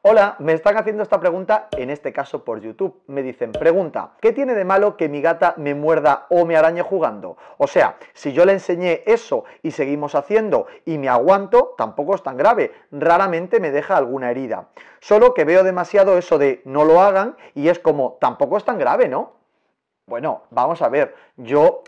Hola, me están haciendo esta pregunta, en este caso por YouTube. Me dicen, pregunta, ¿qué tiene de malo que mi gata me muerda o me arañe jugando? O sea, si yo le enseñé eso y seguimos haciendo y me aguanto, tampoco es tan grave. Raramente me deja alguna herida. Solo que veo demasiado eso de no lo hagan y es como, tampoco es tan grave, ¿no? Bueno, vamos a ver, yo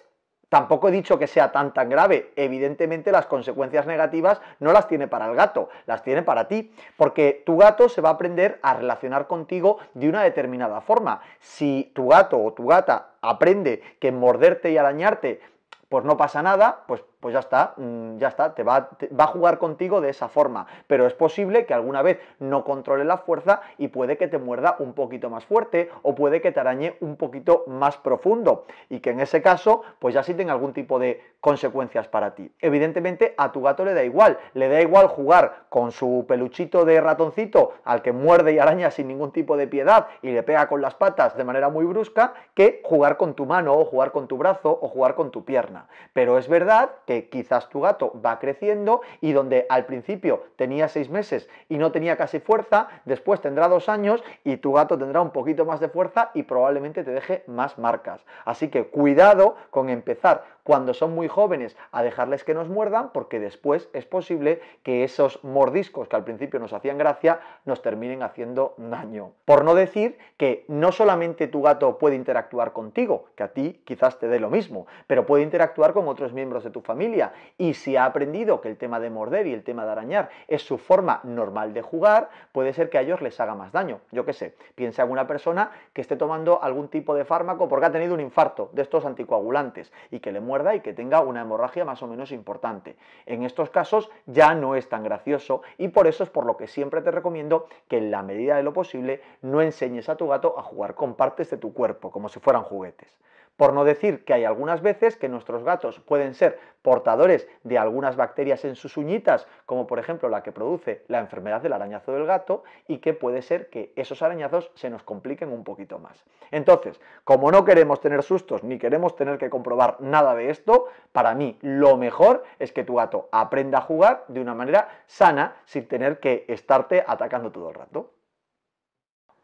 Tampoco he dicho que sea tan tan grave. Evidentemente las consecuencias negativas no las tiene para el gato, las tiene para ti, porque tu gato se va a aprender a relacionar contigo de una determinada forma. Si tu gato o tu gata aprende que morderte y arañarte pues no pasa nada, pues pues ya está, mm, ya está, te va, a jugar contigo de esa forma. Pero es posible que alguna vez no controle la fuerza y puede que te muerda un poquito más fuerte o puede que te arañe un poquito más profundo y que en ese caso pues ya sí tenga algún tipo de consecuencias para ti. Evidentemente a tu gato le da igual, le da igual jugar con su peluchito de ratoncito al que muerde y araña sin ningún tipo de piedad y le pega con las patas de manera muy brusca que jugar con tu mano o jugar con tu brazo o jugar con tu pierna. Pero es verdad que quizás tu gato va creciendo y donde al principio tenía seis meses y no tenía casi fuerza, después tendrá dos años y tu gato tendrá un poquito más de fuerza y probablemente te deje más marcas. Así que cuidado con empezar cuando son muy jóvenes a dejarles que nos muerdan porque después es posible que esos mordiscos que al principio nos hacían gracia nos terminen haciendo daño. Por no decir que no solamente tu gato puede interactuar contigo, que a ti quizás te dé lo mismo, pero puede interactuar con otros miembros de tu familia y si ha aprendido que el tema de morder y el tema de arañar es su forma normal de jugar, puede ser que a ellos les haga más daño. Yo qué sé, piensa alguna persona que esté tomando algún tipo de fármaco porque ha tenido un infarto de estos anticoagulantes y que le muerde y que tenga una hemorragia más o menos importante. En estos casos ya no es tan gracioso y por eso es por lo que siempre te recomiendo que en la medida de lo posible no enseñes a tu gato a jugar con partes de tu cuerpo como si fueran juguetes. Por no decir que hay algunas veces que nuestros gatos pueden ser portadores de algunas bacterias en sus uñitas, como por ejemplo la que produce la enfermedad del arañazo del gato, y que puede ser que esos arañazos se nos compliquen un poquito más. Entonces, como no queremos tener sustos ni queremos tener que comprobar nada de esto, para mí lo mejor es que tu gato aprenda a jugar de una manera sana sin tener que estarte atacando todo el rato.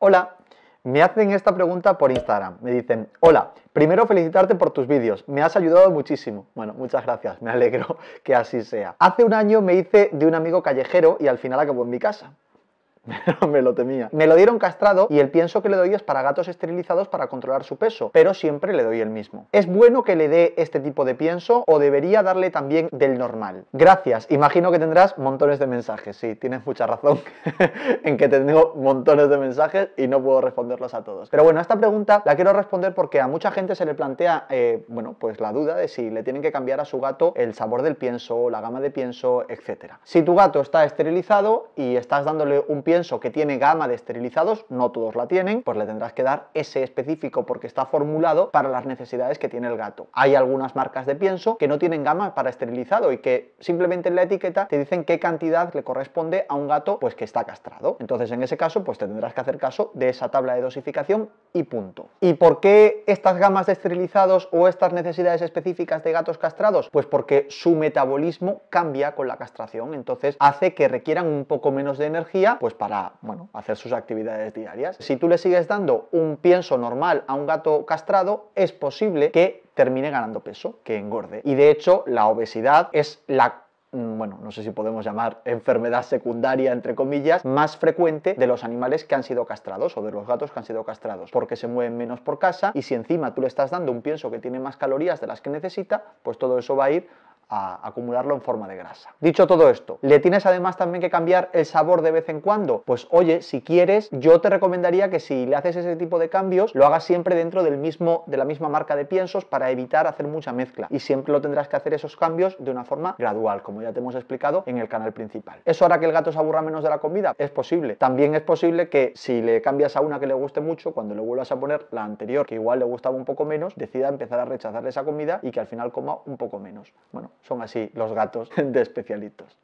Hola, me hacen esta pregunta por Instagram. Me dicen, hola, primero felicitarte por tus vídeos. Me has ayudado muchísimo. Bueno, muchas gracias. Me alegro que así sea. Hace un año me hice de un amigo callejero y al final acabó en mi casa. me lo temía. Me lo dieron castrado y el pienso que le doy es para gatos esterilizados para controlar su peso, pero siempre le doy el mismo. ¿Es bueno que le dé este tipo de pienso o debería darle también del normal? Gracias, imagino que tendrás montones de mensajes, sí, tienes mucha razón en que tengo montones de mensajes y no puedo responderlos a todos. Pero bueno, esta pregunta la quiero responder porque a mucha gente se le plantea, eh, bueno, pues la duda de si le tienen que cambiar a su gato el sabor del pienso, la gama de pienso, etc. Si tu gato está esterilizado y estás dándole un pienso que tiene gama de esterilizados, no todos la tienen, pues le tendrás que dar ese específico porque está formulado para las necesidades que tiene el gato. Hay algunas marcas de pienso que no tienen gama para esterilizado y que simplemente en la etiqueta te dicen qué cantidad le corresponde a un gato pues que está castrado. Entonces en ese caso pues te tendrás que hacer caso de esa tabla de dosificación y punto. ¿Y por qué estas gamas de esterilizados o estas necesidades específicas de gatos castrados? Pues porque su metabolismo cambia con la castración, entonces hace que requieran un poco menos de energía pues para bueno, hacer sus actividades diarias. Si tú le sigues dando un pienso normal a un gato castrado, es posible que termine ganando peso, que engorde. Y de hecho, la obesidad es la mm, bueno, no sé si podemos llamar enfermedad secundaria, entre comillas, más frecuente de los animales que han sido castrados o de los gatos que han sido castrados, porque se mueven menos por casa y si encima tú le estás dando un pienso que tiene más calorías de las que necesita, pues todo eso va a ir a acumularlo en forma de grasa. Dicho todo esto, ¿le tienes además también que cambiar el sabor de vez en cuando? Pues oye, si quieres, yo te recomendaría que si le haces ese tipo de cambios, lo hagas siempre dentro del mismo, de la misma marca de piensos para evitar hacer mucha mezcla. Y siempre lo tendrás que hacer esos cambios de una forma gradual, como ya te hemos explicado en el canal principal. ¿Eso hará que el gato se aburra menos de la comida? Es posible. También es posible que si le cambias a una que le guste mucho, cuando le vuelvas a poner la anterior, que igual le gustaba un poco menos, decida empezar a rechazar esa comida y que al final coma un poco menos. Bueno, son así los gatos de especialitos.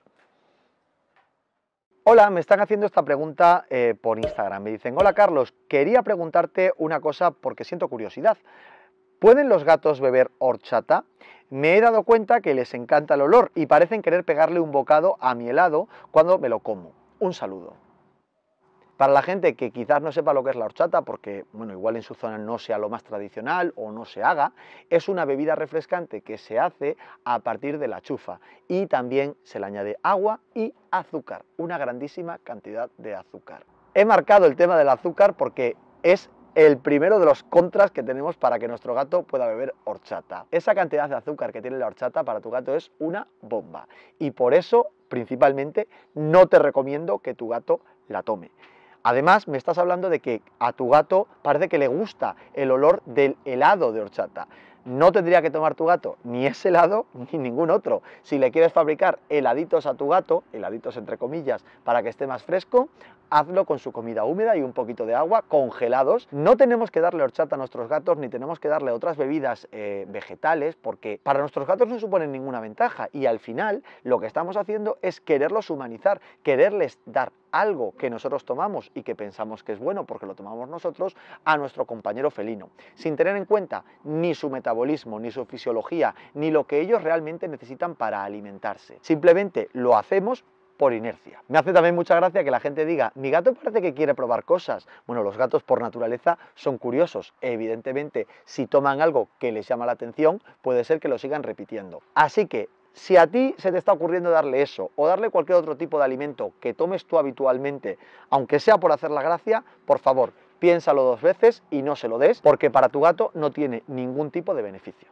Hola, me están haciendo esta pregunta eh, por Instagram. Me dicen, hola Carlos, quería preguntarte una cosa porque siento curiosidad. ¿Pueden los gatos beber horchata? Me he dado cuenta que les encanta el olor y parecen querer pegarle un bocado a mi helado cuando me lo como. Un saludo. Para la gente que quizás no sepa lo que es la horchata, porque bueno, igual en su zona no sea lo más tradicional o no se haga, es una bebida refrescante que se hace a partir de la chufa y también se le añade agua y azúcar, una grandísima cantidad de azúcar. He marcado el tema del azúcar porque es el primero de los contras que tenemos para que nuestro gato pueda beber horchata. Esa cantidad de azúcar que tiene la horchata para tu gato es una bomba y por eso, principalmente, no te recomiendo que tu gato la tome. Además, me estás hablando de que a tu gato parece que le gusta el olor del helado de horchata. No tendría que tomar tu gato ni ese helado ni ningún otro. Si le quieres fabricar heladitos a tu gato, heladitos entre comillas, para que esté más fresco, hazlo con su comida húmeda y un poquito de agua, congelados. No tenemos que darle horchata a nuestros gatos ni tenemos que darle otras bebidas eh, vegetales porque para nuestros gatos no suponen ninguna ventaja y al final lo que estamos haciendo es quererlos humanizar, quererles dar algo que nosotros tomamos y que pensamos que es bueno porque lo tomamos nosotros a nuestro compañero felino, sin tener en cuenta ni su metabolismo, ni su fisiología, ni lo que ellos realmente necesitan para alimentarse. Simplemente lo hacemos por inercia. Me hace también mucha gracia que la gente diga, mi gato parece que quiere probar cosas. Bueno, los gatos por naturaleza son curiosos. Evidentemente, si toman algo que les llama la atención, puede ser que lo sigan repitiendo. Así que si a ti se te está ocurriendo darle eso o darle cualquier otro tipo de alimento que tomes tú habitualmente, aunque sea por hacer la gracia, por favor, piénsalo dos veces y no se lo des, porque para tu gato no tiene ningún tipo de beneficio.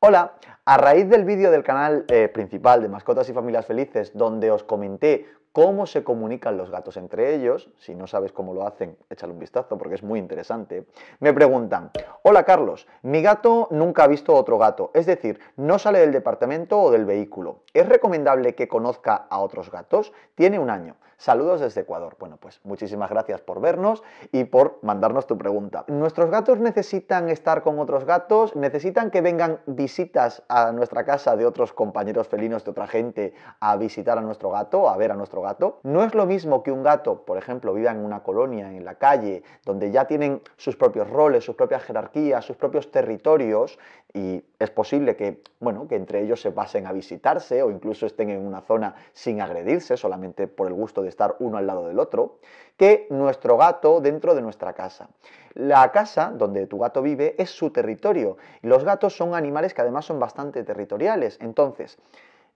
Hola, a raíz del vídeo del canal eh, principal de Mascotas y Familias Felices, donde os comenté cómo se comunican los gatos entre ellos. Si no sabes cómo lo hacen, échale un vistazo porque es muy interesante. Me preguntan, hola Carlos, mi gato nunca ha visto otro gato, es decir, no sale del departamento o del vehículo. ¿Es recomendable que conozca a otros gatos? Tiene un año. Saludos desde Ecuador. Bueno, pues muchísimas gracias por vernos y por mandarnos tu pregunta. ¿Nuestros gatos necesitan estar con otros gatos? ¿Necesitan que vengan visitas a nuestra casa de otros compañeros felinos de otra gente a visitar a nuestro gato, a ver a nuestro gato. No es lo mismo que un gato, por ejemplo, viva en una colonia, en la calle, donde ya tienen sus propios roles, sus propias jerarquías, sus propios territorios, y es posible que, bueno, que entre ellos se pasen a visitarse o incluso estén en una zona sin agredirse, solamente por el gusto de estar uno al lado del otro, que nuestro gato dentro de nuestra casa. La casa donde tu gato vive es su territorio. y Los gatos son animales que además son bastante territoriales. Entonces,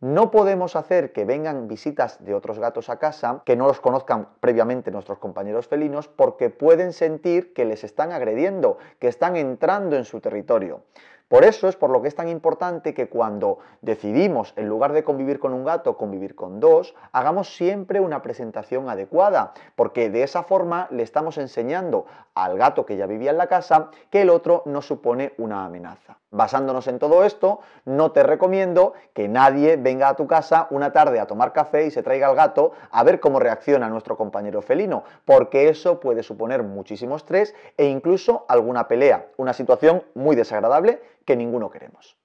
no podemos hacer que vengan visitas de otros gatos a casa que no los conozcan previamente nuestros compañeros felinos porque pueden sentir que les están agrediendo, que están entrando en su territorio. Por eso es por lo que es tan importante que cuando decidimos, en lugar de convivir con un gato, convivir con dos, hagamos siempre una presentación adecuada, porque de esa forma le estamos enseñando al gato que ya vivía en la casa que el otro no supone una amenaza. Basándonos en todo esto, no te recomiendo que nadie venga a tu casa una tarde a tomar café y se traiga al gato a ver cómo reacciona nuestro compañero felino, porque eso puede suponer muchísimo estrés e incluso alguna pelea, una situación muy desagradable que ninguno queremos.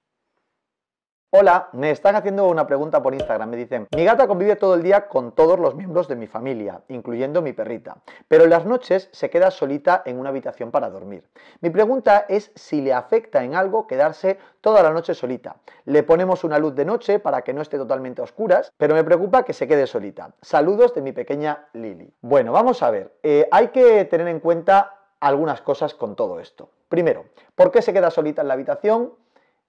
Hola, me están haciendo una pregunta por Instagram. Me dicen, mi gata convive todo el día con todos los miembros de mi familia, incluyendo mi perrita, pero en las noches se queda solita en una habitación para dormir. Mi pregunta es si le afecta en algo quedarse toda la noche solita. Le ponemos una luz de noche para que no esté totalmente a oscuras, pero me preocupa que se quede solita. Saludos de mi pequeña Lili. Bueno, vamos a ver. Eh, hay que tener en cuenta algunas cosas con todo esto. Primero, ¿por qué se queda solita en la habitación?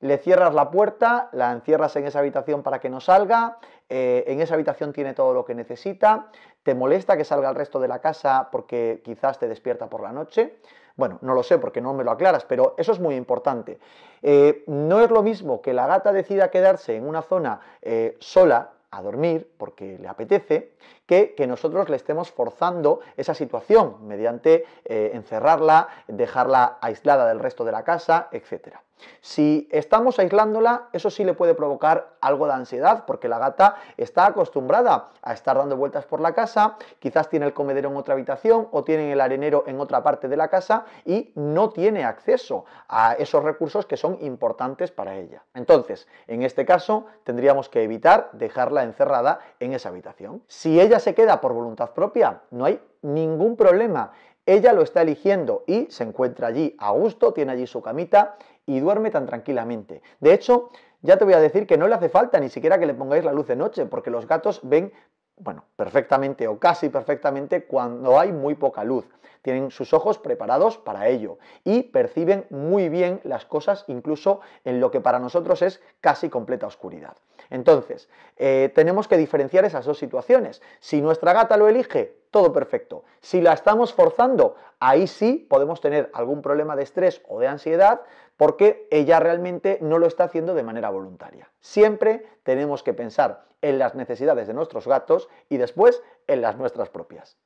le cierras la puerta, la encierras en esa habitación para que no salga, eh, en esa habitación tiene todo lo que necesita, te molesta que salga al resto de la casa porque quizás te despierta por la noche. Bueno, no lo sé porque no me lo aclaras, pero eso es muy importante. Eh, no es lo mismo que la gata decida quedarse en una zona eh, sola a dormir porque le apetece, que que nosotros le estemos forzando esa situación mediante eh, encerrarla, dejarla aislada del resto de la casa, etc. Si estamos aislándola, eso sí le puede provocar algo de ansiedad, porque la gata está acostumbrada a estar dando vueltas por la casa, quizás tiene el comedero en otra habitación o tiene el arenero en otra parte de la casa y no tiene acceso a esos recursos que son importantes para ella. Entonces, en este caso, tendríamos que evitar dejarla encerrada en esa habitación. Si ella se queda por voluntad propia, no hay ningún problema. Ella lo está eligiendo y se encuentra allí a gusto, tiene allí su camita y duerme tan tranquilamente. De hecho, ya te voy a decir que no le hace falta ni siquiera que le pongáis la luz de noche, porque los gatos ven, bueno, perfectamente o casi perfectamente cuando hay muy poca luz. Tienen sus ojos preparados para ello y perciben muy bien las cosas incluso en lo que para nosotros es casi completa oscuridad. Entonces, eh, tenemos que diferenciar esas dos situaciones. Si nuestra gata lo elige, todo perfecto. Si la estamos forzando, ahí sí podemos tener algún problema de estrés o de ansiedad porque ella realmente no lo está haciendo de manera voluntaria. Siempre tenemos que pensar en las necesidades de nuestros gatos y después en las nuestras propias.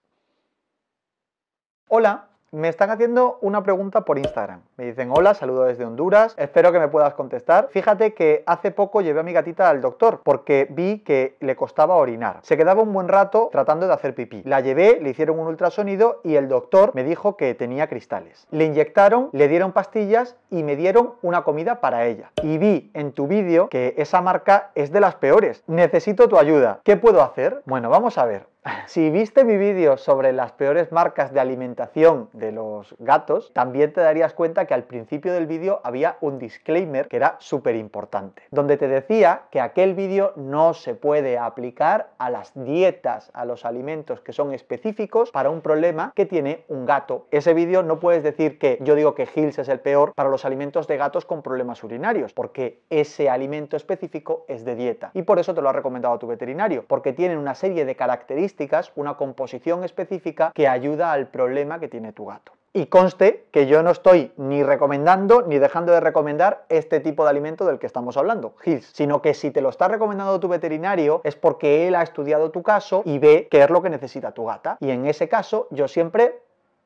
Hola, me están haciendo una pregunta por Instagram. Me dicen, hola, saludo desde Honduras, espero que me puedas contestar. Fíjate que hace poco llevé a mi gatita al doctor porque vi que le costaba orinar. Se quedaba un buen rato tratando de hacer pipí. La llevé, le hicieron un ultrasonido y el doctor me dijo que tenía cristales. Le inyectaron, le dieron pastillas y me dieron una comida para ella. Y vi en tu vídeo que esa marca es de las peores. Necesito tu ayuda. ¿Qué puedo hacer? Bueno, vamos a ver. Si viste mi vídeo sobre las peores marcas de alimentación de los gatos, también te darías cuenta que al principio del vídeo había un disclaimer que era súper importante, donde te decía que aquel vídeo no se puede aplicar a las dietas, a los alimentos que son específicos para un problema que tiene un gato. Ese vídeo no puedes decir que yo digo que Hills es el peor para los alimentos de gatos con problemas urinarios, porque ese alimento específico es de dieta. Y por eso te lo ha recomendado tu veterinario, porque tienen una serie de características una composición específica que ayuda al problema que tiene tu gato. Y conste que yo no estoy ni recomendando ni dejando de recomendar este tipo de alimento del que estamos hablando, Hills, sino que si te lo está recomendando tu veterinario es porque él ha estudiado tu caso y ve qué es lo que necesita tu gata. Y en ese caso yo siempre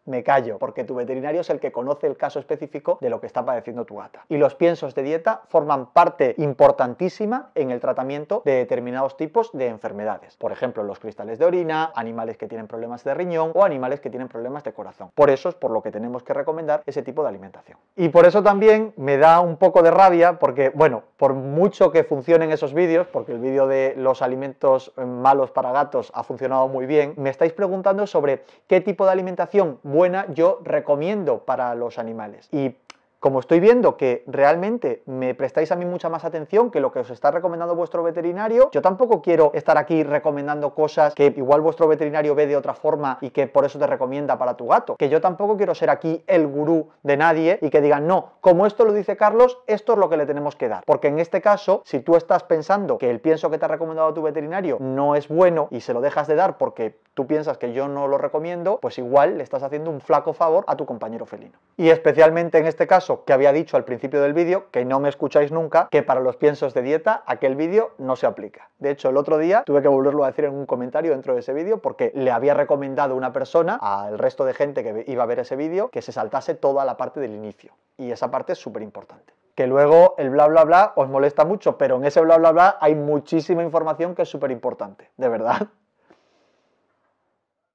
me callo, porque tu veterinario es el que conoce el caso específico de lo que está padeciendo tu gata. Y los piensos de dieta forman parte importantísima en el tratamiento de determinados tipos de enfermedades. Por ejemplo, los cristales de orina, animales que tienen problemas de riñón o animales que tienen problemas de corazón. Por eso es por lo que tenemos que recomendar ese tipo de alimentación. Y por eso también me da un poco de rabia porque, bueno, por mucho que funcionen esos vídeos, porque el vídeo de los alimentos eh, malos para gatos ha funcionado muy bien, me estáis preguntando sobre qué tipo de alimentación buena yo recomiendo para los animales. Y como estoy viendo que realmente me prestáis a mí mucha más atención que lo que os está recomendando vuestro veterinario, yo tampoco quiero estar aquí recomendando cosas que igual vuestro veterinario ve de otra forma y que por eso te recomienda para tu gato. Que yo tampoco quiero ser aquí el gurú de nadie y que digan, no, como esto lo dice Carlos, esto es lo que le tenemos que dar. Porque en este caso, si tú estás pensando que el pienso que te ha recomendado tu veterinario no es bueno y se lo dejas de dar porque tú piensas que yo no lo recomiendo, pues igual le estás haciendo un flaco favor a tu compañero felino. Y especialmente en este caso, que había dicho al principio del vídeo, que no me escucháis nunca, que para los piensos de dieta aquel vídeo no se aplica. De hecho, el otro día tuve que volverlo a decir en un comentario dentro de ese vídeo porque le había recomendado una persona al resto de gente que iba a ver ese vídeo que se saltase toda la parte del inicio. Y esa parte es súper importante que luego el bla bla bla os molesta mucho, pero en ese bla bla bla hay muchísima información que es súper importante, de verdad.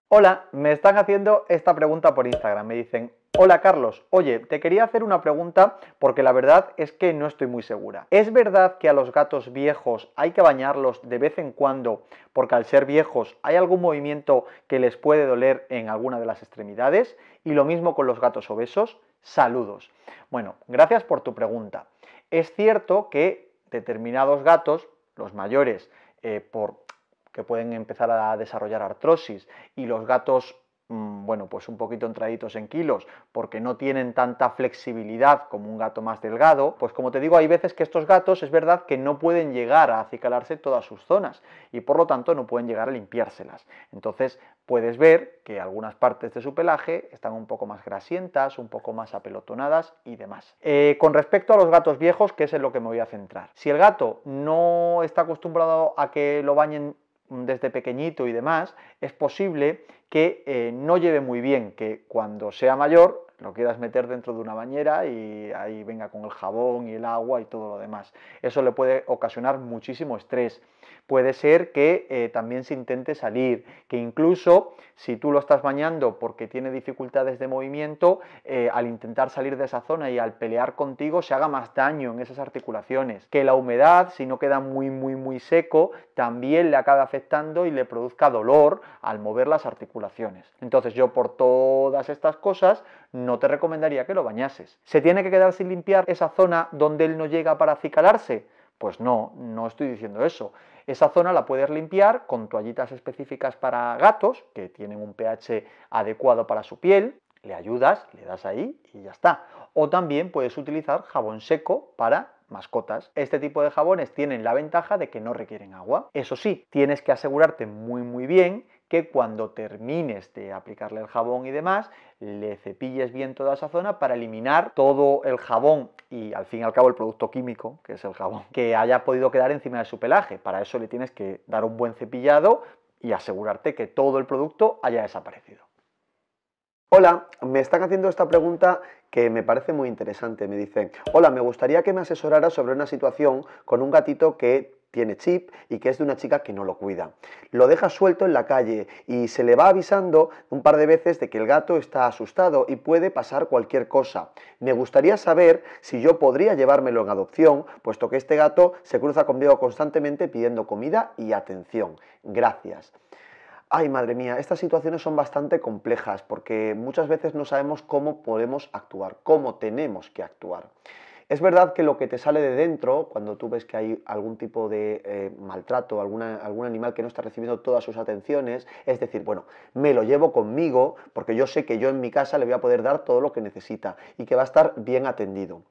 Hola, me están haciendo esta pregunta por Instagram. Me dicen, hola Carlos, oye, te quería hacer una pregunta porque la verdad es que no estoy muy segura. ¿Es verdad que a los gatos viejos hay que bañarlos de vez en cuando porque al ser viejos hay algún movimiento que les puede doler en alguna de las extremidades? Y lo mismo con los gatos obesos. Saludos. Bueno, gracias por tu pregunta. Es cierto que determinados gatos, los mayores, eh, por que pueden empezar a desarrollar artrosis y los gatos mm, bueno, pues un poquito entraditos en kilos, porque no tienen tanta flexibilidad como un gato más delgado, pues como te digo, hay veces que estos gatos es verdad que no pueden llegar a acicalarse todas sus zonas y por lo tanto no pueden llegar a limpiárselas. Entonces puedes ver que algunas partes de su pelaje están un poco más grasientas, un poco más apelotonadas y demás. Eh, con respecto a los gatos viejos, que es en lo que me voy a centrar. Si el gato no está acostumbrado a que lo bañen desde pequeñito y demás, es posible que eh, no lleve muy bien, que cuando sea mayor lo quieras meter dentro de una bañera y ahí venga con el jabón y el agua y todo lo demás. Eso le puede ocasionar muchísimo estrés. Puede ser que eh, también se intente salir, que incluso si tú lo estás bañando porque tiene dificultades de movimiento, eh, al intentar salir de esa zona y al pelear contigo se haga más daño en esas articulaciones. Que la humedad, si no queda muy, muy, muy seco, también le acabe afectando y le produzca dolor al mover las articulaciones. Entonces yo por todas estas cosas no te recomendaría que lo bañases. ¿Se tiene que quedar sin limpiar esa zona donde él no llega para acicalarse? Pues no, no estoy diciendo eso. Esa zona la puedes limpiar con toallitas específicas para gatos, que tienen un pH adecuado para su piel, le ayudas, le das ahí y ya está. O también puedes utilizar jabón seco para mascotas. Este tipo de jabones tienen la ventaja de que no requieren agua. Eso sí, tienes que asegurarte muy muy bien que cuando termines de aplicarle el jabón y demás, le cepilles bien toda esa zona para eliminar todo el jabón y al fin y al cabo el producto químico, que es el jabón, que haya podido quedar encima de su pelaje. Para eso le tienes que dar un buen cepillado y asegurarte que todo el producto haya desaparecido. Hola, me están haciendo esta pregunta que me parece muy interesante. Me dicen, hola, me gustaría que me asesorara sobre una situación con un gatito que tiene chip y que es de una chica que no lo cuida. Lo deja suelto en la calle y se le va avisando un par de veces de que el gato está asustado y puede pasar cualquier cosa. Me gustaría saber si yo podría llevármelo en adopción, puesto que este gato se cruza conmigo constantemente pidiendo comida y atención. Gracias. Ay, madre mía, estas situaciones son bastante complejas porque muchas veces no sabemos cómo podemos actuar, cómo tenemos que actuar. Es verdad que lo que te sale de dentro, cuando tú ves que hay algún tipo de eh, maltrato, alguna, algún animal que no está recibiendo todas sus atenciones, es decir, bueno, me lo llevo conmigo porque yo sé que yo en mi casa le voy a poder dar todo lo que necesita y que va a estar bien atendido.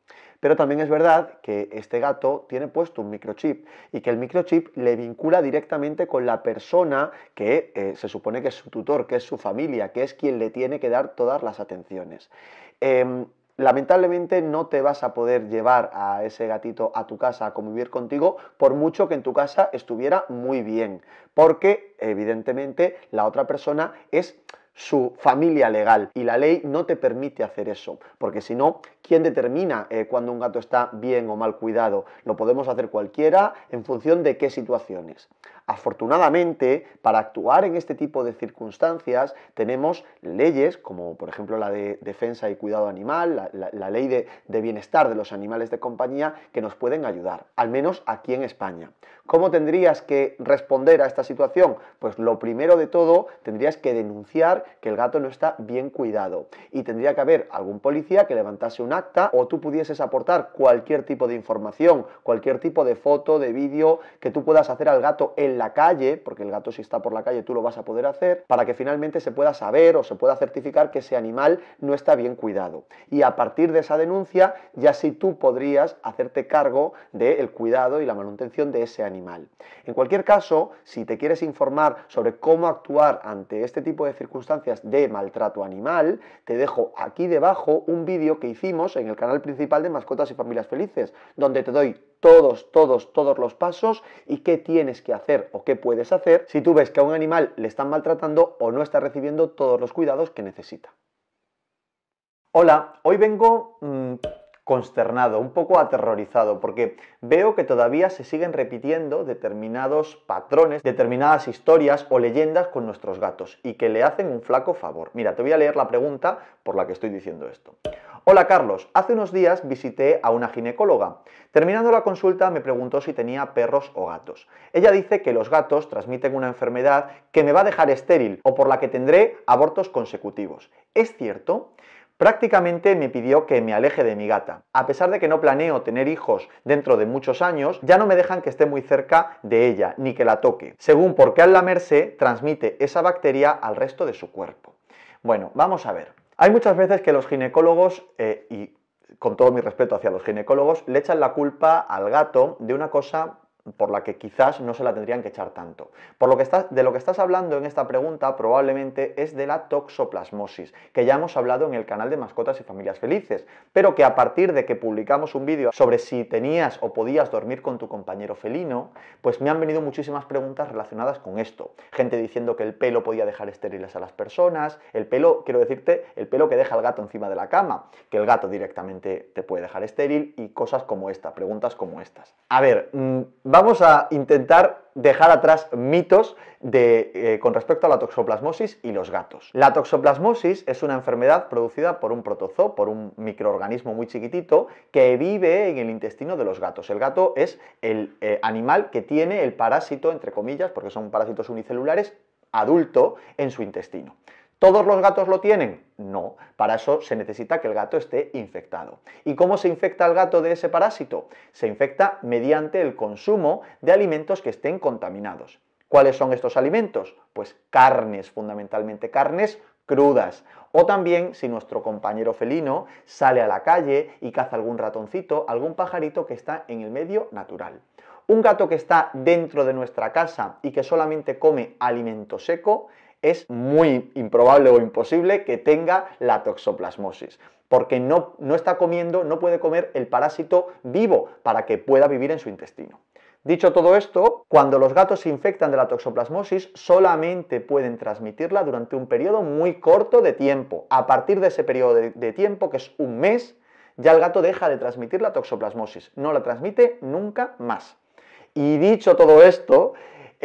Pero también es verdad que este gato tiene puesto un microchip y que el microchip le vincula directamente con la persona que eh, se supone que es su tutor, que es su familia, que es quien le tiene que dar todas las atenciones. Em, lamentablemente no te vas a poder llevar a ese gatito a tu casa a convivir contigo, por mucho que en tu casa estuviera muy bien, porque evidentemente la otra persona es su familia legal y la ley no te permite hacer eso, porque si no, ¿quién determina eh, cuando un gato está bien o mal cuidado? Lo podemos hacer cualquiera en función de qué situaciones. Afortunadamente, para actuar en este tipo de circunstancias tenemos leyes como por ejemplo la de defensa y cuidado animal, la, ley de bienestar de los animales de compañía que nos pueden ayudar, al menos aquí en España. ¿Cómo tendrías que responder a esta situación? Pues lo primero de todo, tendrías que denunciar que el gato no está bien cuidado y tendría que haber algún policía que levantase un acta o tú pudieses aportar cualquier tipo de información, cualquier tipo de foto, de vídeo que tú puedas hacer al gato en la calle, porque el gato si está por la calle tú lo vas a poder hacer, para que finalmente se pueda saber o se pueda certificar que ese animal no está bien cuidado. Y a partir de esa denuncia, ya sí tú podrías hacerte cargo del cuidado y la manutención de ese animal. En cualquier caso, si te quieres informar sobre cómo actuar ante este tipo de circunstancias de maltrato animal, te dejo aquí debajo un vídeo que hicimos en el canal principal de Mascotas y Familias Felices, donde te doy todos, todos, todos los pasos y qué tienes que hacer o qué puedes hacer si tú ves que a un animal le están maltratando o no está recibiendo todos los cuidados que necesita. Hola, hoy vengo... Mm, consternado, un poco aterrorizado, porque veo que todavía se siguen repitiendo determinados patrones, determinadas historias o leyendas con nuestros gatos y que le hacen un flaco favor. Mira, te voy a leer la pregunta por la que estoy diciendo esto. Hola Carlos, hace unos días visité a una ginecóloga. Terminando la consulta me preguntó si tenía perros o gatos. Ella dice que los gatos transmiten una enfermedad que me va a dejar estéril o por la que tendré abortos consecutivos. ¿Es cierto? Prácticamente me pidió que me aleje de mi gata. A pesar de que no planeo tener hijos dentro de muchos años, ya no me dejan que esté muy cerca de ella ni que la toque, según porque al lamerse transmite esa bacteria al resto de su cuerpo. Bueno, vamos a ver. Hay muchas veces que los ginecólogos, eh, y con todo mi respeto hacia los ginecólogos, le echan la culpa al gato de una cosa por la que quizás no se la tendrían que echar tanto. Por lo que estás de lo que estás hablando en esta pregunta probablemente es de la toxoplasmosis, que ya hemos hablado en el canal de Mascotas y Familias Felices, pero que a partir de que publicamos un vídeo sobre si tenías o podías dormir con tu compañero felino, pues me han venido muchísimas preguntas relacionadas con esto. Gente diciendo que el pelo podía dejar estériles a las personas, el pelo, quiero decirte, el pelo que deja el gato encima de la cama, que el gato directamente te puede dejar estéril y cosas como esta, preguntas como estas. A ver, mm, vamos a intentar dejar atrás mitos eh, con respecto a la toxoplasmosis y los gatos. La toxoplasmosis es una enfermedad producida por un protozoo, por un microorganismo muy chiquitito que vive en el intestino de los gatos. El gato es el eh, animal que tiene el parásito, entre comillas, porque son parásitos unicelulares, adulto en su intestino. ¿Todos los gatos lo tienen? No, para eso se necesita que el gato esté infectado. ¿Y cómo se infecta el gato de ese parásito? Se infecta mediante el consumo de alimentos que estén contaminados. ¿Cuáles son estos alimentos? Pues carnes, fundamentalmente carnes crudas. O también si nuestro compañero felino sale a la calle y caza algún ratoncito, algún pajarito que está en el medio natural. Un gato que está dentro de nuestra casa y que solamente come alimento seco es muy improbable o imposible que tenga la toxoplasmosis porque no, está comiendo, no puede comer el parásito vivo para que pueda vivir en su intestino. Dicho todo esto, cuando los gatos se infectan de la toxoplasmosis, solamente pueden transmitirla durante un periodo muy corto de tiempo. A partir de ese periodo de tiempo, que es un mes, ya el gato deja de transmitir la toxoplasmosis, no la transmite nunca más. Y dicho todo esto,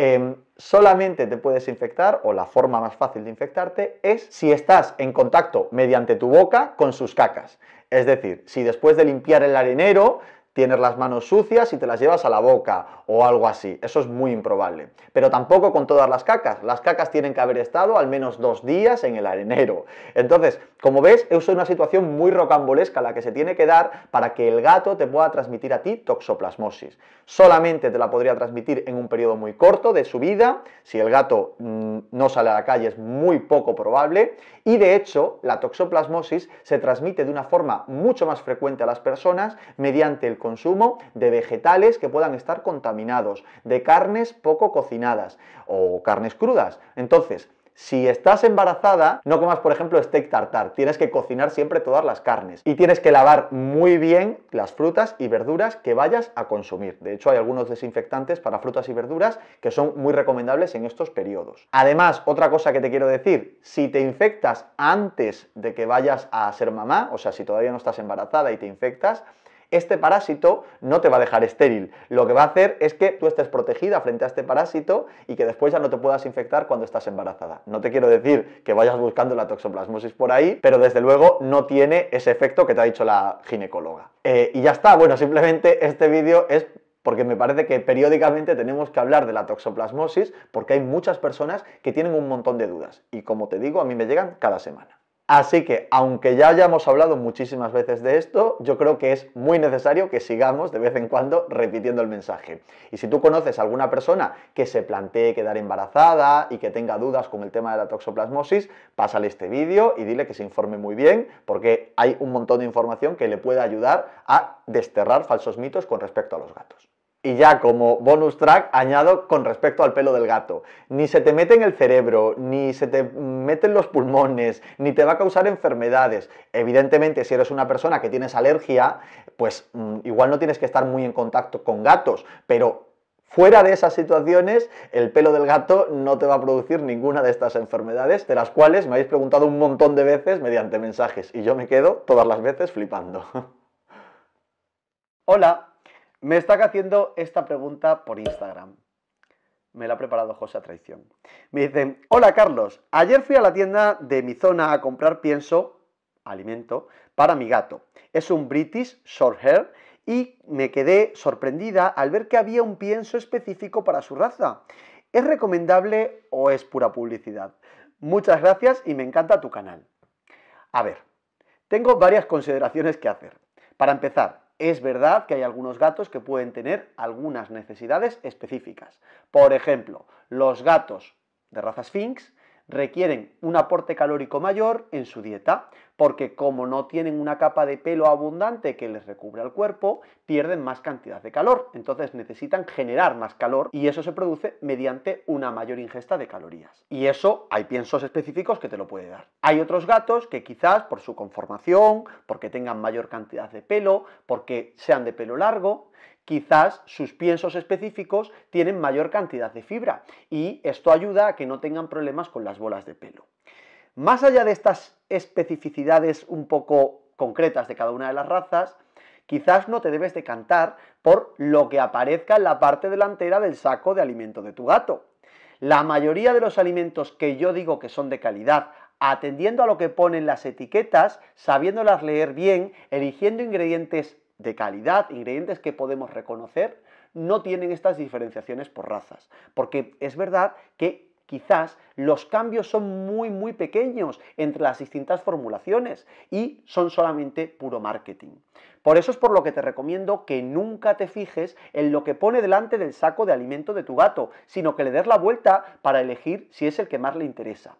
Em, solamente te puedes infectar, o la forma más fácil de infectarte, es si estás en contacto mediante tu boca con sus cacas. Es decir, si después de limpiar el arenero tienes las manos sucias y te las llevas a la boca o algo así. Eso es muy improbable. Pero tampoco con todas las cacas. Las cacas tienen que haber estado al menos dos días en el arenero. Entonces, como ves, es una situación muy rocambolesca la que se tiene que dar para que el gato te pueda transmitir a ti toxoplasmosis. Solamente te la podría transmitir en un periodo muy corto de su vida. Si el gato mm, no sale a la calle es muy poco probable. Y de hecho, la toxoplasmosis se transmite de una forma mucho más frecuente a las personas mediante el consumo de vegetales que puedan estar contaminados, de carnes poco cocinadas o carnes crudas. Entonces, si estás embarazada, no comas, por ejemplo, steak tartar. Tienes que cocinar siempre todas las carnes. Y tienes que lavar muy bien las frutas y verduras que vayas a consumir. De hecho, hay algunos desinfectantes para frutas y verduras que son muy recomendables en estos periodos. Además, otra cosa que te quiero decir, si te infectas antes de que vayas a ser mamá, o sea, si todavía no estás embarazada y te infectas, este parásito no te va a dejar estéril. Lo que va a hacer es que tú estés protegida frente a este parásito y que después ya no te puedas infectar cuando estás embarazada. No te quiero decir que vayas buscando la toxoplasmosis por ahí, pero desde luego no tiene ese efecto que te ha dicho la ginecóloga. Eh, y ya está, bueno, simplemente este vídeo es porque me parece que periódicamente tenemos que hablar de la toxoplasmosis porque hay muchas personas que tienen un montón de dudas y como te digo, a mí me llegan cada semana. Así que, aunque ya hayamos hablado muchísimas veces de esto, yo creo que es muy necesario que sigamos de vez en cuando repitiendo el mensaje. Y si tú conoces a alguna persona que se plantee quedar embarazada y que tenga dudas con el tema de la toxoplasmosis, pásale este vídeo y dile que se informe muy bien, porque hay un montón de información que le puede ayudar a desterrar falsos mitos con respecto a los gatos. Y ya como bonus track añado con respecto al pelo del gato. Ni se te mete en el cerebro, ni se te meten los pulmones, ni te va a causar enfermedades. Evidentemente, si eres una persona que tienes alergia, pues mm, igual no tienes que estar muy en contacto con gatos, pero Fuera de esas situaciones, el pelo del gato no te va a producir ninguna de estas enfermedades, de las cuales me habéis preguntado un montón de veces mediante mensajes, y yo me quedo todas las veces flipando. Hola, me está haciendo esta pregunta por Instagram. Me la ha preparado José traición. Me dicen, hola Carlos, ayer fui a la tienda de mi zona a comprar pienso, alimento, para mi gato. Es un British Short Hair y me quedé sorprendida al ver que había un pienso específico para su raza. ¿Es recomendable o es pura publicidad? Muchas gracias y me encanta tu canal. A ver, tengo varias consideraciones que hacer. Para empezar, es verdad que hay algunos gatos que pueden tener algunas necesidades específicas. Por ejemplo, los gatos de raza Sphinx requieren un aporte calórico mayor en su dieta, porque como no tienen una capa de pelo abundante que les recubre el cuerpo, pierden más cantidad de calor, entonces necesitan generar más calor y eso se produce mediante una mayor ingesta de calorías. Y eso hay piensos específicos que te lo puede dar. Hay otros gatos que quizás por su conformación, porque tengan mayor cantidad de pelo, porque sean de pelo largo, quizás sus piensos específicos tienen mayor cantidad de fibra y esto ayuda a que no tengan problemas con las bolas de pelo. Más allá de estas especificidades un poco concretas de cada una de las razas, quizás no te debes decantar por lo que aparezca en la parte delantera del saco de alimento de tu gato. La mayoría de los alimentos que yo digo que son de calidad, atendiendo a lo que ponen las etiquetas, sabiéndolas leer bien, eligiendo ingredientes de calidad, ingredientes que podemos reconocer, no tienen estas diferenciaciones por razas. Porque es verdad que quizás los cambios son muy, muy pequeños entre las distintas formulaciones y son solamente puro marketing. Por eso es por lo que te recomiendo que nunca te fijes en lo que pone delante del saco de alimento de tu gato, sino que le des la vuelta para elegir si es el que más le interesa.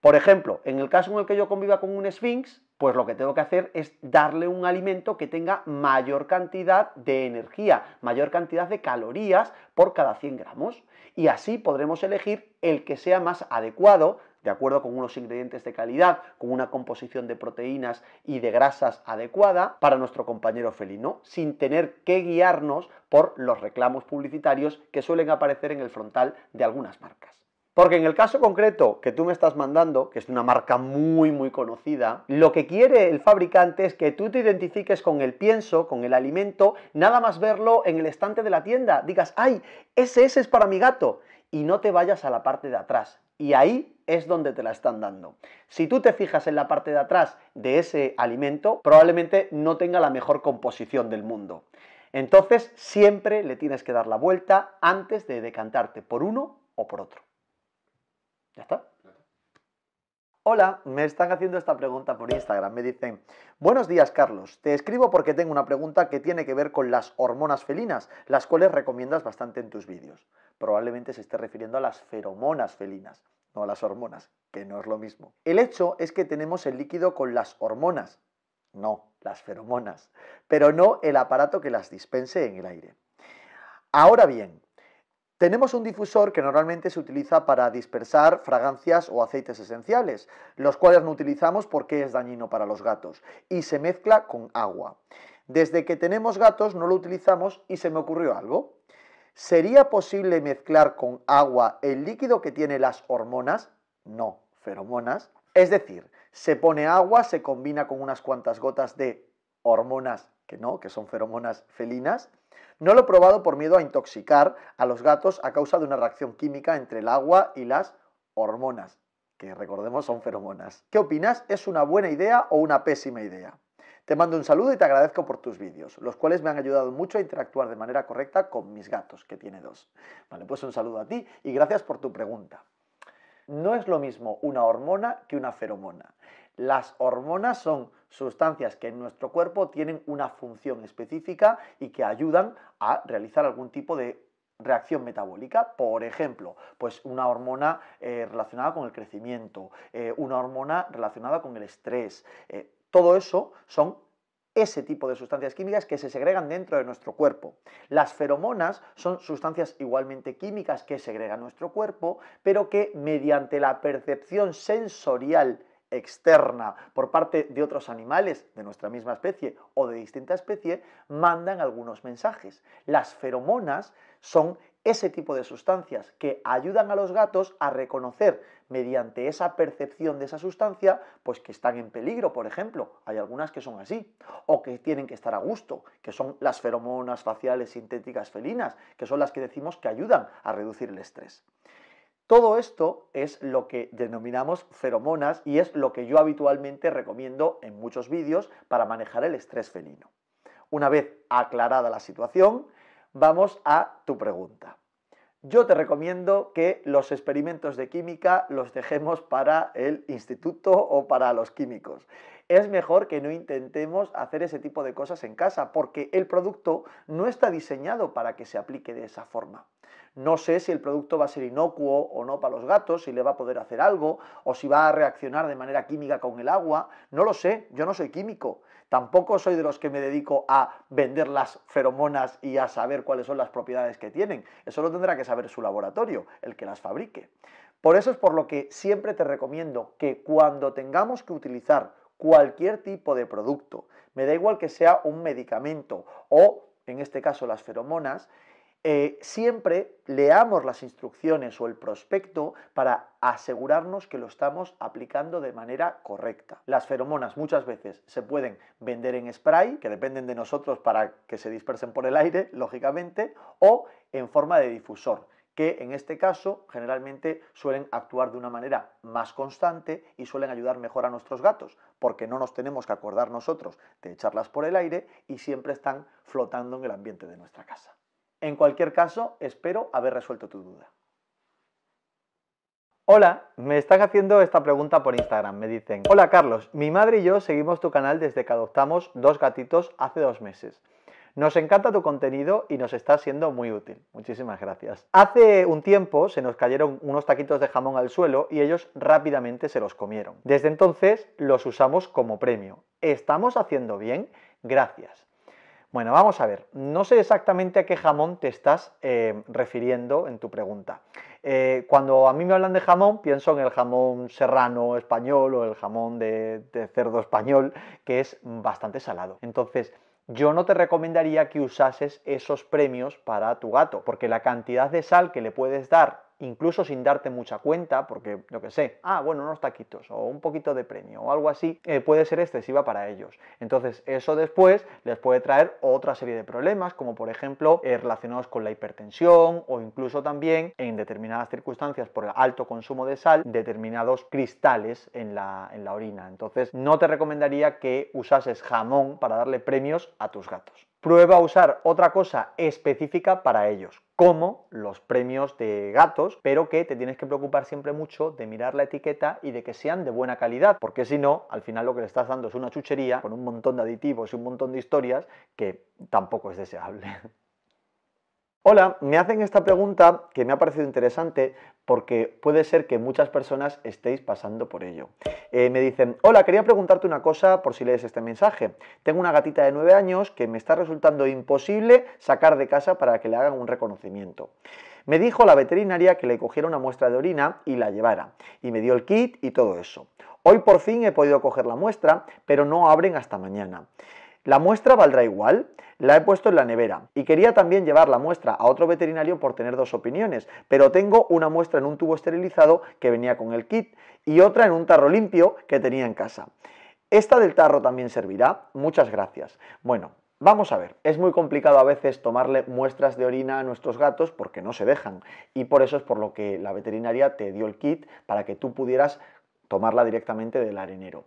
Por ejemplo, en el caso en el que yo conviva con un Sphinx, pues lo que tengo que hacer es darle un alimento que tenga mayor cantidad de energía, mayor cantidad de calorías por cada 100 gramos. Y así podremos elegir el que sea más adecuado de acuerdo con unos ingredientes de calidad, con una composición de proteínas y de grasas adecuada para nuestro compañero felino, sin tener que guiarnos por los reclamos publicitarios que suelen aparecer en el frontal de algunas marcas. Porque en el caso concreto que tú me estás mandando, que es una marca muy muy conocida, lo que quiere el fabricante es que tú te identifiques con el pienso, con el alimento, nada más verlo en el estante de la tienda, digas, ay, ese, ese es para mi gato, y no te vayas a la parte de atrás. Y ahí es donde te la están dando. Si tú te fijas en la parte de atrás de ese alimento, probablemente no tenga la mejor composición del mundo. Entonces siempre le tienes que dar la vuelta antes de decantarte por uno o por otro. Ya está. Hola, me están haciendo esta pregunta por Instagram. Me dicen, buenos días Carlos, te escribo porque tengo una pregunta que tiene que ver con las hormonas felinas, las cuales recomiendas bastante en tus vídeos. Probablemente se esté refiriendo a las feromonas felinas, no a las hormonas, que no es lo mismo. El hecho es que tenemos el líquido con las hormonas, no las feromonas, pero no el aparato que las dispense en el aire. Ahora bien, tenemos un difusor que normalmente se utiliza para dispersar fragancias o aceites esenciales, los cuales no utilizamos porque es dañino para los gatos, y se mezcla con agua. Desde que tenemos gatos no lo utilizamos y se me ocurrió algo. ¿Sería posible mezclar con agua el líquido que tiene las hormonas? No, feromonas. Es decir, se pone agua, se combina con unas cuantas gotas de hormonas que no, que son feromonas felinas. No lo he probado por miedo a intoxicar a los gatos a causa de una reacción química entre el agua y las hormonas, que recordemos son feromonas. ¿Qué opinas? ¿Es una buena idea o una pésima idea? Te mando un saludo y te agradezco por tus vídeos, los cuales me han ayudado mucho a interactuar de manera correcta con mis gatos, que tiene dos. Vale, pues un saludo a ti y gracias por tu pregunta. No es lo mismo una hormona que una feromona. Las hormonas son sustancias que en nuestro cuerpo tienen una función específica y que ayudan a realizar algún tipo de reacción metabólica, por ejemplo, pues una hormona eh, relacionada con el crecimiento, eh, una hormona relacionada con el estrés, eh, todo eso son ese tipo de sustancias químicas que se segregan dentro de nuestro cuerpo. Las feromonas son sustancias igualmente químicas que segregan nuestro cuerpo, pero que mediante la percepción sensorial externa por parte de otros animales de nuestra misma especie o de distinta especie, mandan algunos mensajes. Las feromonas son ese tipo de sustancias que ayudan a los gatos a reconocer mediante esa percepción de esa sustancia, pues que están en peligro, por ejemplo. Hay algunas que son así, o que tienen que estar a gusto, que son las feromonas faciales sintéticas felinas, que son las que decimos que ayudan a reducir el estrés. Todo esto es lo que denominamos feromonas y es lo que yo habitualmente recomiendo en muchos vídeos para manejar el estrés felino. Una vez aclarada la situación, vamos a tu pregunta. Yo te recomiendo que los experimentos de química los dejemos para el instituto o para los químicos. Es mejor que no intentemos hacer ese tipo de cosas en casa porque el producto no está diseñado para que se aplique de esa forma. No sé si el producto va a ser inocuo o no para los gatos, si le va a poder hacer algo, o si va a reaccionar de manera química con el agua. No lo sé, yo no soy químico. Tampoco soy de los que me dedico a vender las feromonas y a saber cuáles son las propiedades que tienen. Eso lo tendrá que saber su laboratorio, el que las fabrique. Por eso es por lo que siempre te recomiendo que cuando tengamos que utilizar cualquier tipo de producto, me da igual que sea un medicamento o, en este caso, las feromonas, eh, siempre leamos las instrucciones o el prospecto para asegurarnos que lo estamos aplicando de manera correcta. Las feromonas muchas veces se pueden vender en spray, que dependen de nosotros para que se dispersen por el aire, lógicamente, o en forma de difusor que en este caso generalmente suelen actuar de una manera más constante y suelen ayudar mejor a nuestros gatos, porque no nos tenemos que acordar nosotros de echarlas por el aire y siempre están flotando en el ambiente de nuestra casa. En cualquier caso, espero haber resuelto tu duda. Hola, me están haciendo esta pregunta por Instagram. Me dicen, hola Carlos, mi madre y yo seguimos tu canal desde que adoptamos dos gatitos hace dos meses. Nos encanta tu contenido y nos está siendo muy útil. Muchísimas gracias. Hace un tiempo se nos cayeron unos taquitos de jamón al suelo y ellos rápidamente se los comieron. Desde entonces los usamos como premio. ¿Estamos haciendo bien? Gracias. Bueno, vamos a ver, no sé exactamente a qué jamón te estás eh, refiriendo en tu pregunta. Eh, cuando a mí me hablan de jamón, pienso en el jamón serrano español o el jamón de cerdo español, que es bastante salado. Entonces, yo no te recomendaría que usases esos premios para tu gato, porque la cantidad de sal que le puedes dar incluso sin darte mucha cuenta, porque lo que sé, ah, bueno, unos taquitos o un poquito de premio o algo así, eh, puede ser excesiva para ellos. Entonces, eso después les puede traer otra serie de problemas, como por ejemplo eh, relacionados con la hipertensión o incluso también en determinadas circunstancias por el alto consumo de sal, determinados cristales en la, en la orina. Entonces, no te recomendaría que usases jamón para darle premios a tus gatos. Prueba a usar otra cosa específica para ellos, como los premios de gatos, pero que te tienes que preocupar siempre mucho de mirar la etiqueta y de que sean de buena calidad, porque si no, al final lo que le estás dando es una chuchería con un montón de aditivos y un montón de historias que tampoco es deseable. Hola, me hacen esta pregunta que me ha parecido interesante porque puede ser que muchas personas estéis pasando por ello. Eh, me dicen, hola, quería preguntarte una cosa por si lees este mensaje. Tengo una gatita de 9 años que me está resultando imposible sacar de casa para que le hagan un reconocimiento. Me dijo la veterinaria que le cogiera una muestra de orina y la llevara, y me dio el kit y todo eso. Hoy por fin he podido coger la muestra, pero no abren hasta mañana. La muestra valdrá igual, la he puesto en la nevera y quería también llevar la muestra a otro veterinario por tener dos opiniones, pero tengo una muestra en un tubo esterilizado que venía con el kit y otra en un tarro limpio que tenía en casa. Esta del tarro también servirá, muchas gracias. Bueno, Vamos a ver, es muy complicado a veces tomarle muestras de orina a nuestros gatos porque no se dejan y por eso es por lo que la veterinaria te dio el kit para que tú pudieras tomarla directamente del arenero.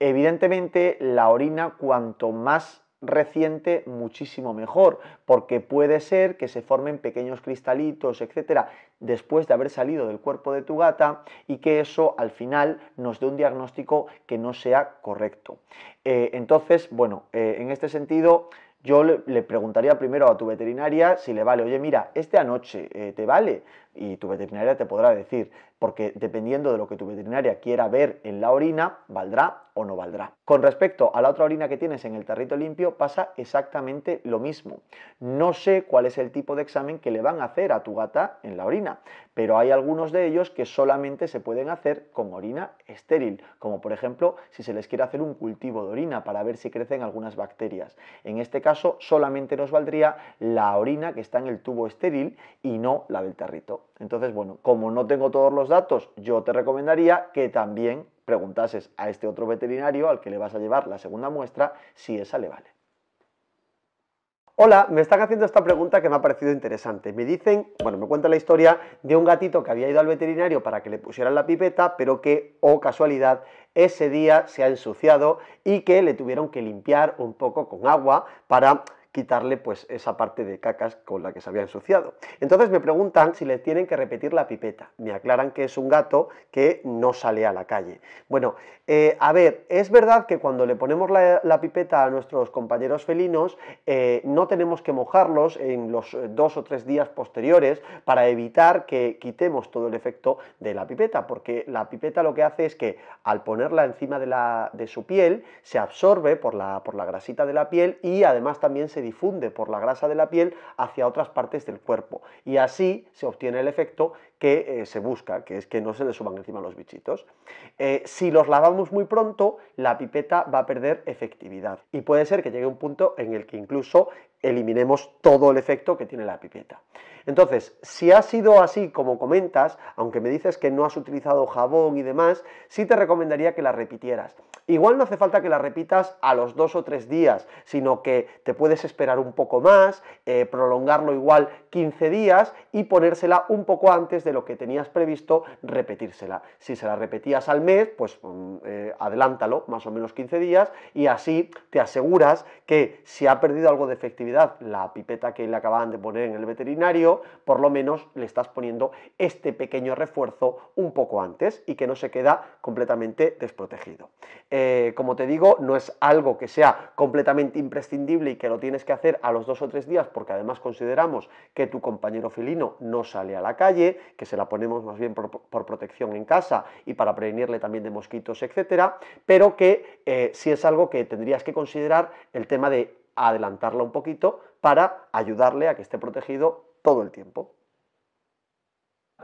Evidentemente, la orina cuanto más reciente muchísimo mejor, porque puede ser que se formen pequeños cristalitos, etcétera, después de haber salido del cuerpo de tu gata y que eso al final nos dé un diagnóstico que no sea correcto. Eh, entonces, bueno, eh, en este sentido, yo le, preguntaría primero a tu veterinaria si le vale, oye, mira, este anoche eh, te vale, y tu veterinaria te podrá decir, porque dependiendo de lo que tu veterinaria quiera ver en la orina, valdrá o no valdrá. Con respecto a la otra orina que tienes en el tarrito limpio, pasa exactamente lo mismo. No sé cuál es el tipo de examen que le van a hacer a tu gata en la orina, pero hay algunos de ellos que solamente se pueden hacer con orina estéril, como por ejemplo si se les quiere hacer un cultivo de orina para ver si crecen algunas bacterias. En este caso solamente nos valdría la orina que está en el tubo estéril y no la del tarrito. Entonces, bueno, como no tengo todos los datos, datos, yo te recomendaría que también preguntases a este otro veterinario al que le vas a llevar la segunda muestra si esa le vale. Hola, me están haciendo esta pregunta que me ha parecido interesante. Me dicen, bueno, me cuenta la historia de un gatito que había ido al veterinario para que le pusieran la pipeta, pero que, oh casualidad, ese día se ha ensuciado y que le tuvieron que limpiar un poco con agua para quitarle pues esa parte de cacas con la que se había ensuciado. Entonces me preguntan si le tienen que repetir la pipeta. Me aclaran que es un gato que no sale a la calle. Bueno, eh, a ver, es verdad que cuando le ponemos la, pipeta a nuestros compañeros felinos, eh, no tenemos que mojarlos en los eh, dos o tres días posteriores para evitar que quitemos todo el efecto de la pipeta, porque la pipeta lo que hace es que al ponerla encima de, la, de su piel, se absorbe por la, por la grasita de la piel y además también se difunde por la grasa de la piel hacia otras partes del cuerpo. Y así se obtiene el efecto que eh, se busca, que es que no se le suban encima los bichitos. Eh, si los lavamos muy pronto, la pipeta va a perder efectividad. Y puede ser que llegue un punto en el que incluso eliminemos todo el efecto que tiene la pipeta. Entonces, si ha sido así como comentas, aunque me dices que no has utilizado jabón y demás, sí te recomendaría que la repitieras. Igual no hace falta que la repitas a los dos o tres días, sino que te puedes esperar un poco más, eh, prolongarlo igual 15 días y ponérsela un poco antes de lo que tenías previsto repetírsela. Si se la repetías al mes, pues mm, eh, adelántalo más o menos 15 días y así te aseguras que si ha perdido algo de efectividad la pipeta que le acababan de poner en el veterinario, por lo menos le estás poniendo este pequeño refuerzo un poco antes y que no se queda completamente desprotegido. Eh, como te digo, no es algo que sea completamente imprescindible y que lo tienes que hacer a los dos o tres días, porque además consideramos que tu compañero felino no sale a la calle, que se la ponemos más bien por, protección en casa y para prevenirle también de mosquitos, etcétera, pero que eh, sí es algo que tendrías que considerar el tema de adelantarla un poquito para ayudarle a que esté protegido todo el tiempo.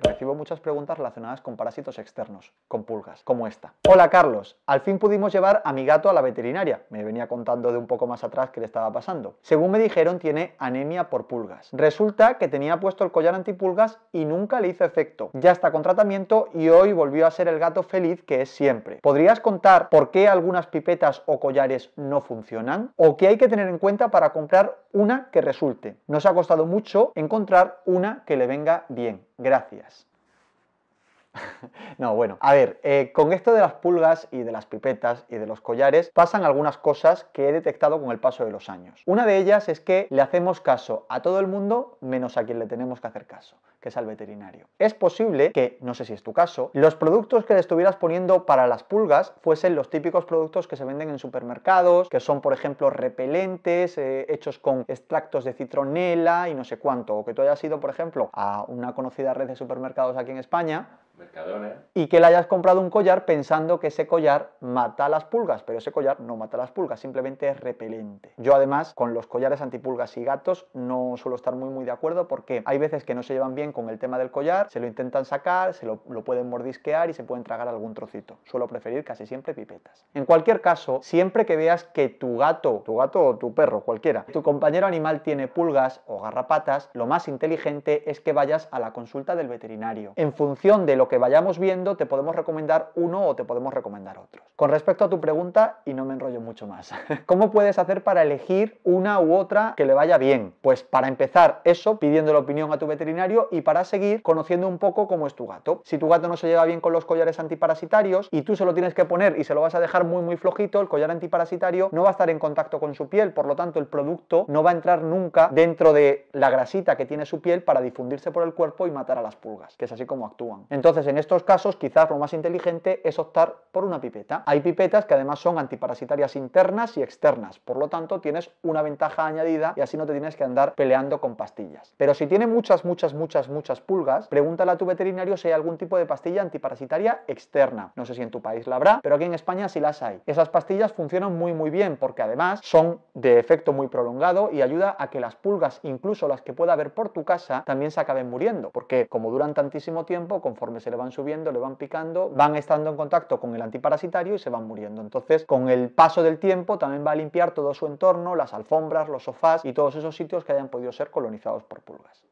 Recibo muchas preguntas relacionadas con parásitos externos, con pulgas, como esta. Hola Carlos, al fin pudimos llevar a mi gato a la veterinaria. Me venía contando de un poco más atrás qué le estaba pasando. Según me dijeron, tiene anemia por pulgas. Resulta que tenía puesto el collar antipulgas y nunca le hizo efecto. Ya está con tratamiento y hoy volvió a ser el gato feliz que es siempre. ¿Podrías contar por qué algunas pipetas o collares no funcionan? ¿O qué hay que tener en cuenta para comprar una que resulte. Nos ha costado mucho encontrar una que le venga bien. Gracias. no, bueno. A ver, eh, con esto de las pulgas y de las pipetas y de los collares pasan algunas cosas que he detectado con el paso de los años. Una de ellas es que le hacemos caso a todo el mundo menos a quien le tenemos que hacer caso que es al veterinario. Es posible que, no sé si es tu caso, los productos que le estuvieras poniendo para las pulgas fuesen los típicos productos que se venden en supermercados, que son, por ejemplo, repelentes, eh, hechos con extractos de citronela y no sé cuánto, o que tú hayas ido, por ejemplo, a una conocida red de supermercados aquí en España, y que le hayas comprado un collar pensando que ese collar mata las pulgas, pero ese collar no mata las pulgas, simplemente es repelente. Yo además con los collares antipulgas y gatos no suelo estar muy muy de acuerdo porque hay veces que no se llevan bien con el tema del collar, se lo intentan sacar, se lo, lo pueden mordisquear y se pueden tragar algún trocito. Suelo preferir casi siempre pipetas. En cualquier caso, siempre que veas que tu gato, tu gato o tu perro, cualquiera, tu compañero animal tiene pulgas o garrapatas, lo más inteligente es que vayas a la consulta del veterinario. En función de lo que vayamos viendo te podemos recomendar uno o te podemos recomendar otros. Con respecto a tu pregunta, y no me enrollo mucho más, ¿cómo puedes hacer para elegir una u otra que le vaya bien? Pues para empezar eso, pidiendo la opinión a tu veterinario y para seguir conociendo un poco cómo es tu gato. Si tu gato no se lleva bien con los collares antiparasitarios y tú se lo tienes que poner y se lo vas a dejar muy muy flojito, el collar antiparasitario no va a estar en contacto con su piel, por lo tanto el producto no va a entrar nunca dentro de la grasita que tiene su piel para difundirse por el cuerpo y matar a las pulgas, que es así como actúan. Entonces, en estos casos, quizás lo más inteligente es optar por una pipeta. Hay pipetas que además son antiparasitarias internas y externas, por lo tanto tienes una ventaja añadida y así no te tienes que andar peleando con pastillas. Pero si tiene muchas, muchas, muchas, muchas pulgas, pregúntale a tu veterinario si hay algún tipo de pastilla antiparasitaria externa. No sé si en tu país la habrá, pero aquí en España sí las hay. Esas pastillas funcionan muy, muy bien porque además son de efecto muy prolongado y ayuda a que las pulgas, incluso las que pueda haber por tu casa, también se acaben muriendo, porque como duran tantísimo tiempo, conforme se le van subiendo, le van picando, van estando en contacto con el antiparasitario y se van muriendo. Entonces, con el paso del tiempo también va a limpiar todo su entorno, las alfombras, los sofás y todos esos sitios que hayan podido ser colonizados por pulgas.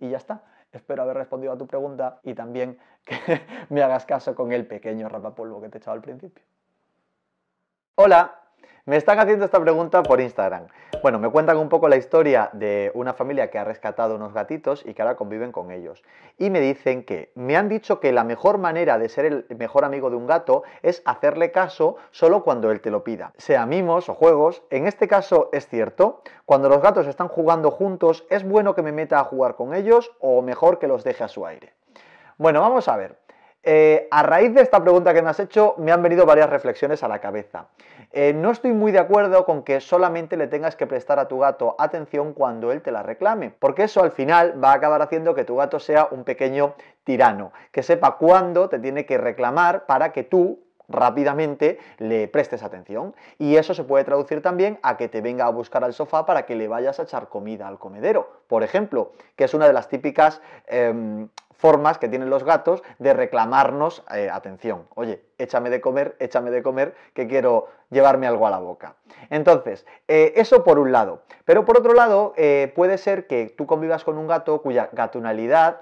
Y ya está. Espero haber respondido a tu pregunta y también que me hagas caso con el pequeño rapapolvo que te he echado al principio. Hola, me están haciendo esta pregunta por Instagram. Bueno, me cuentan un poco la historia de una familia que ha rescatado unos gatitos y que ahora conviven con ellos. Y me dicen que me han dicho que la mejor manera de ser el mejor amigo de un gato es hacerle caso solo cuando él te lo pida, sea mimos o juegos. En este caso es cierto, cuando los gatos están jugando juntos, ¿es bueno que me meta a jugar con ellos o mejor que los deje a su aire? Bueno, vamos a ver. Eh, a raíz de esta pregunta que me has hecho, me han venido varias reflexiones a la cabeza. Eh, no estoy muy de acuerdo con que solamente le tengas que prestar a tu gato atención cuando él te la reclame, porque eso al final va a acabar haciendo que tu gato sea un pequeño tirano, que sepa cuándo te tiene que reclamar para que tú rápidamente le prestes atención. Y eso se puede traducir también a que te venga a buscar al sofá para que le vayas a echar comida al comedero, por ejemplo, que es una de las típicas em, formas que tienen los gatos de reclamarnos eh, atención. Oye, échame de comer, échame de comer, que quiero llevarme algo a la boca. Entonces, eh, eso por un lado. Pero por otro lado, eh, puede ser que tú convivas con un gato cuya gatunalidad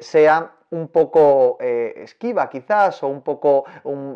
sea un poco esquiva quizás o un poco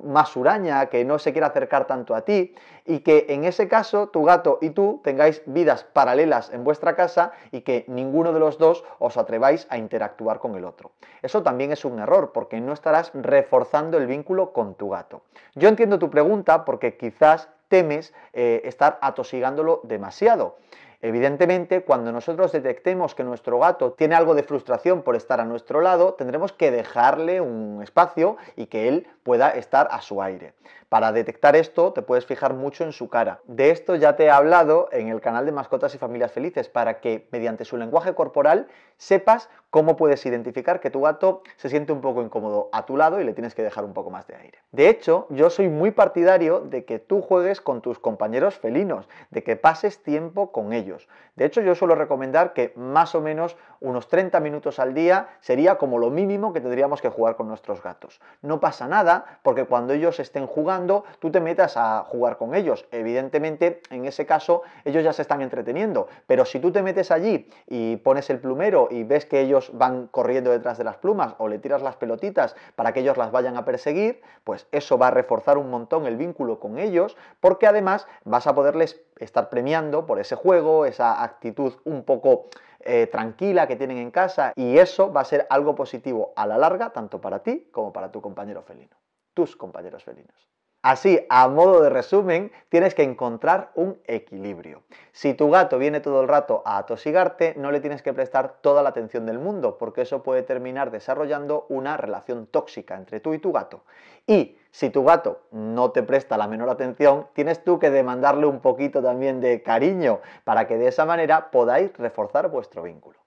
más huraña, que no se quiera acercar tanto a ti y que en ese caso tu gato y tú tengáis vidas paralelas en vuestra casa y que ninguno de los dos os atreváis a interactuar con el otro. Eso también es un error porque no estarás reforzando el vínculo con tu gato. Yo entiendo tu pregunta porque quizás temes eh, estar atosigándolo demasiado. Evidentemente, cuando nosotros detectemos que nuestro gato tiene algo de frustración por estar a nuestro lado, tendremos que dejarle un espacio y que él pueda estar a su aire. Para detectar esto, te puedes fijar mucho en su cara. De esto ya te he hablado en el canal de Mascotas y Familias Felices, para que mediante su lenguaje corporal sepas cómo puedes identificar que tu gato se siente un poco incómodo a tu lado y le tienes que dejar un poco más de aire. De hecho, yo soy muy partidario de que tú juegues con tus compañeros felinos, de que pases tiempo con ellos de hecho, yo suelo recomendar que más o menos unos 30 minutos al día sería como lo mínimo que tendríamos que jugar con nuestros gatos. No pasa nada porque cuando ellos estén jugando, tú te metas a jugar con ellos. Evidentemente, en ese caso, ellos ya se están entreteniendo. Pero si tú te metes allí y pones el plumero y ves que ellos van corriendo detrás de las plumas o le tiras las pelotitas para que ellos las vayan a perseguir, pues eso va a reforzar un montón el vínculo con ellos porque además vas a poderles estar premiando por ese juego, esa actitud un poco eh, tranquila que tienen en casa y eso va a ser algo positivo a la larga, tanto para ti como para tu compañero felino, tus compañeros felinos. Así, a modo de resumen, tienes que encontrar un equilibrio. Si tu gato viene todo el rato a atosigarte, no le tienes que prestar toda la atención del mundo, porque eso puede terminar desarrollando una relación tóxica entre tú y tu gato. Y si tu gato no te presta la menor atención, tienes tú que demandarle un poquito también de cariño, para que de esa manera podáis reforzar vuestro vínculo.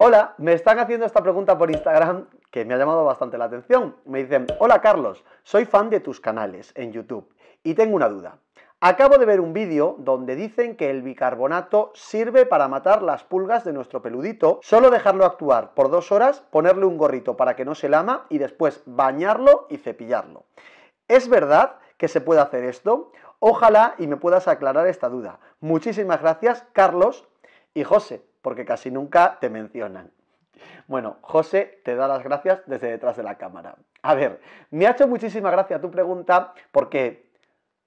Hola, me están haciendo esta pregunta por Instagram que me ha llamado bastante la atención. Me dicen, hola Carlos, soy fan de tus canales en YouTube y tengo una duda. Acabo de ver un vídeo donde dicen que el bicarbonato sirve para matar las pulgas de nuestro peludito, solo dejarlo actuar por dos horas, ponerle un gorrito para que no se lama y después bañarlo y cepillarlo. ¿Es verdad que se puede hacer esto? Ojalá y me puedas aclarar esta duda. Muchísimas gracias, Carlos y José porque casi nunca te mencionan. Bueno, José te da las gracias desde detrás de la cámara. A ver, me ha hecho muchísima gracia tu pregunta porque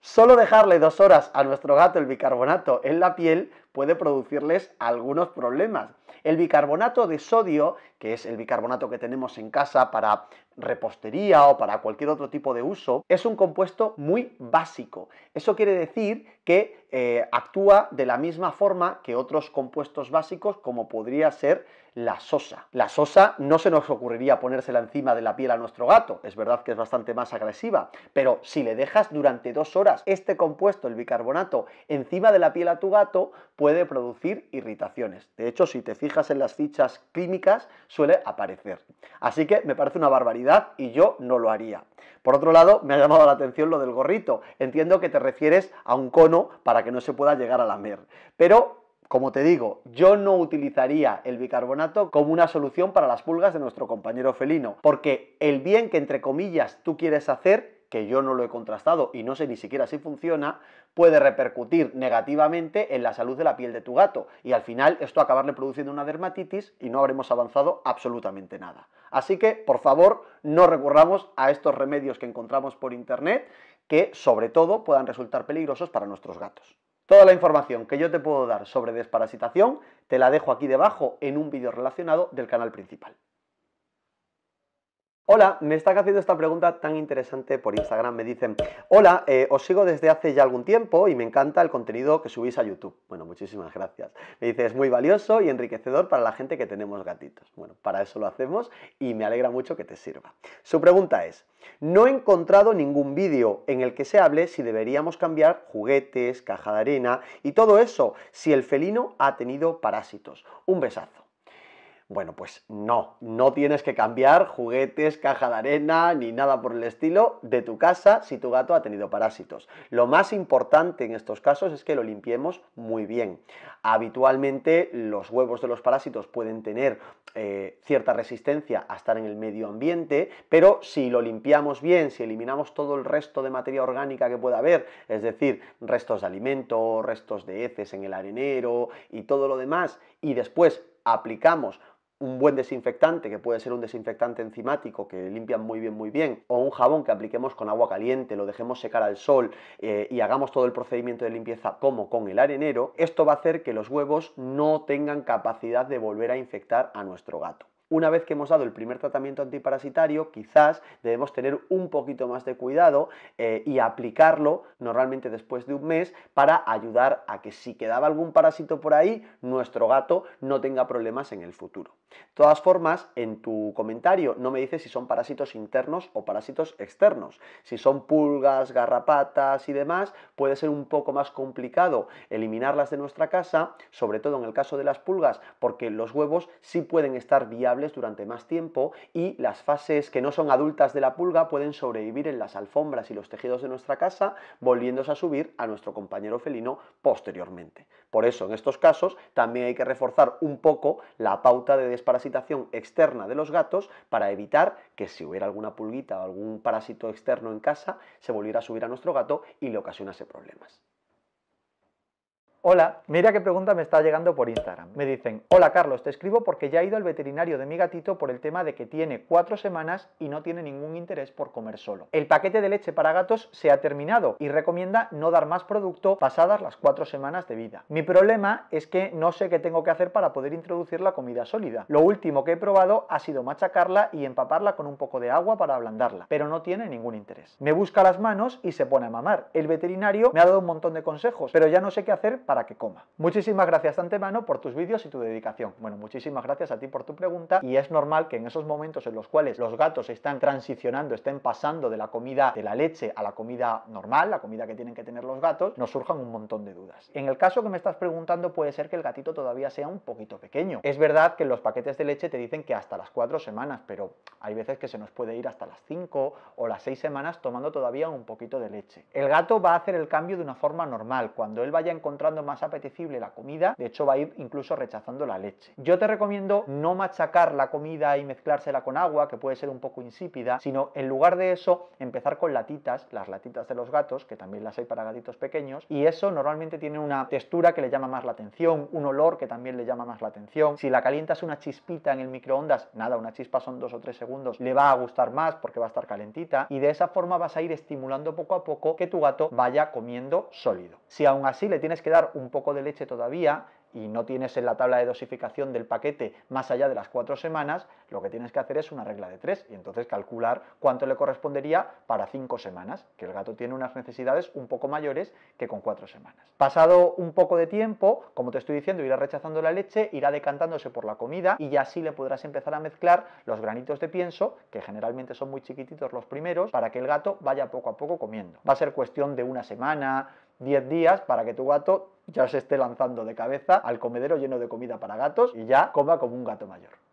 solo dejarle dos horas a nuestro gato el bicarbonato en la piel puede producirles algunos problemas. El bicarbonato de sodio, que es el bicarbonato que tenemos en casa para repostería o para cualquier otro tipo de uso, es un compuesto muy básico. Eso quiere decir que eh, actúa de la misma forma que otros compuestos básicos como podría ser la sosa. La sosa no se nos ocurriría ponérsela encima de la piel a nuestro gato, es verdad que es bastante más agresiva, pero si le dejas durante dos horas este compuesto, el bicarbonato, encima de la piel a tu gato, puede producir irritaciones. De hecho, si te fijas en las fichas clínicas, suele aparecer. Así que me parece una barbaridad y yo no lo haría. Por otro lado, me ha llamado la atención lo del gorrito. Entiendo que te refieres a un cono para que no se pueda llegar a lamer. Pero como te digo, yo no utilizaría el bicarbonato como una solución para las pulgas de nuestro compañero felino, porque el bien que entre comillas tú quieres hacer que yo no lo he contrastado y no sé ni siquiera si funciona, puede repercutir negativamente en la salud de la piel de tu gato y al final esto acabarle produciendo una dermatitis y no habremos avanzado absolutamente nada. Así que, por favor, no recurramos a estos remedios que encontramos por internet que, sobre todo, puedan resultar peligrosos para nuestros gatos. Toda la información que yo te puedo dar sobre desparasitación te la dejo aquí debajo en un vídeo relacionado del canal principal. Hola, me está haciendo esta pregunta tan interesante por Instagram. Me dicen, hola, eh, os sigo desde hace ya algún tiempo y me encanta el contenido que subís a YouTube. Bueno, muchísimas gracias. Me dice, es muy valioso y enriquecedor para la gente que tenemos gatitos. Bueno, para eso lo hacemos y me alegra mucho que te sirva. Su pregunta es, no he encontrado ningún vídeo en el que se hable si deberíamos cambiar juguetes, caja de arena y todo eso, si el felino ha tenido parásitos. Un besazo. Bueno, pues no, no tienes que cambiar juguetes, caja de arena ni nada por el estilo de tu casa si tu gato ha tenido parásitos. Lo más importante en estos casos es que lo limpiemos muy bien. Habitualmente los huevos de los parásitos pueden tener eh, cierta resistencia a estar en el medio ambiente, pero si lo limpiamos bien, si eliminamos todo el resto de materia orgánica que pueda haber, es decir, restos de alimento, restos de heces en el arenero y todo lo demás, y después aplicamos un buen desinfectante, que puede ser un desinfectante enzimático, que limpian muy bien, muy bien, o un jabón que apliquemos con agua caliente, lo dejemos secar al sol eh, y hagamos todo el procedimiento de limpieza como con el arenero, esto va a hacer que los huevos no tengan capacidad de volver a infectar a nuestro gato una vez que hemos dado el primer tratamiento antiparasitario, quizás debemos tener un poquito más de cuidado eh, y aplicarlo normalmente después de un mes para ayudar a que si quedaba algún parásito por ahí, nuestro gato no tenga problemas en el futuro. De todas formas, en tu comentario no me dices si son parásitos internos o parásitos externos. Si son pulgas, garrapatas y demás, puede ser un poco más complicado eliminarlas de nuestra casa, sobre todo en el caso de las pulgas, porque los huevos sí pueden estar viables durante más tiempo y las fases que no son adultas de la pulga pueden sobrevivir en las alfombras y los tejidos de nuestra casa, volviéndose a subir a nuestro compañero felino posteriormente. Por eso, en estos casos, también hay que reforzar un poco la pauta de desparasitación externa de los gatos para evitar que si hubiera alguna pulguita o algún parásito externo en casa, se volviera a subir a nuestro gato y le ocasionase problemas. Hola, mira qué pregunta me está llegando por Instagram. Me dicen, hola Carlos, te escribo porque ya he ido al veterinario de mi gatito por el tema de que tiene cuatro semanas y no tiene ningún interés por comer solo. El paquete de leche para gatos se ha terminado y recomienda no dar más producto pasadas las cuatro semanas de vida. Mi problema es que no sé qué tengo que hacer para poder introducir la comida sólida. Lo último que he probado ha sido machacarla y empaparla con un poco de agua para ablandarla, pero no tiene ningún interés. Me busca las manos y se pone a mamar. El veterinario me ha dado un montón de consejos, pero ya no sé qué hacer para que coma. Muchísimas gracias antemano por tus vídeos y tu dedicación. Bueno, muchísimas gracias a ti por tu pregunta y es normal que en esos momentos en los cuales los gatos están transicionando, estén pasando de la comida de la leche a la comida normal, la comida que tienen que tener los gatos, nos surjan un montón de dudas. En el caso que me estás preguntando puede ser que el gatito todavía sea un poquito pequeño. Es verdad que los paquetes de leche te dicen que hasta las cuatro semanas, pero hay veces que se nos puede ir hasta las cinco o las seis semanas tomando todavía un poquito de leche. El gato va a hacer el cambio de una forma normal. Cuando él vaya encontrando más apetecible la comida, de hecho va a ir incluso rechazando la leche. Yo te recomiendo no machacar la comida y mezclársela con agua, que puede ser un poco insípida, sino en lugar de eso empezar con latitas, las latitas de los gatos, que también las hay para gatitos pequeños, y eso normalmente tiene una textura que le llama más la atención, un olor que también le llama más la atención. Si la calientas una chispita en el microondas, nada, una chispa son dos o tres segundos, le va a gustar más porque va a estar calentita y de esa forma vas a ir estimulando poco a poco que tu gato vaya comiendo sólido. Si aún así le tienes que dar un poco de leche todavía y no tienes en la tabla de dosificación del paquete más allá de las cuatro semanas, lo que tienes que hacer es una regla de tres y entonces calcular cuánto le correspondería para cinco semanas, que el gato tiene unas necesidades un poco mayores que con cuatro semanas. Pasado un poco de tiempo, como te estoy diciendo, irá rechazando la leche, irá decantándose por la comida y ya así le podrás empezar a mezclar los granitos de pienso, que generalmente son muy chiquititos los primeros, para que el gato vaya poco a poco comiendo. Va a ser cuestión de una semana, 10 días para que tu gato ya se esté lanzando de cabeza al comedero lleno de comida para gatos y ya coma como un gato mayor.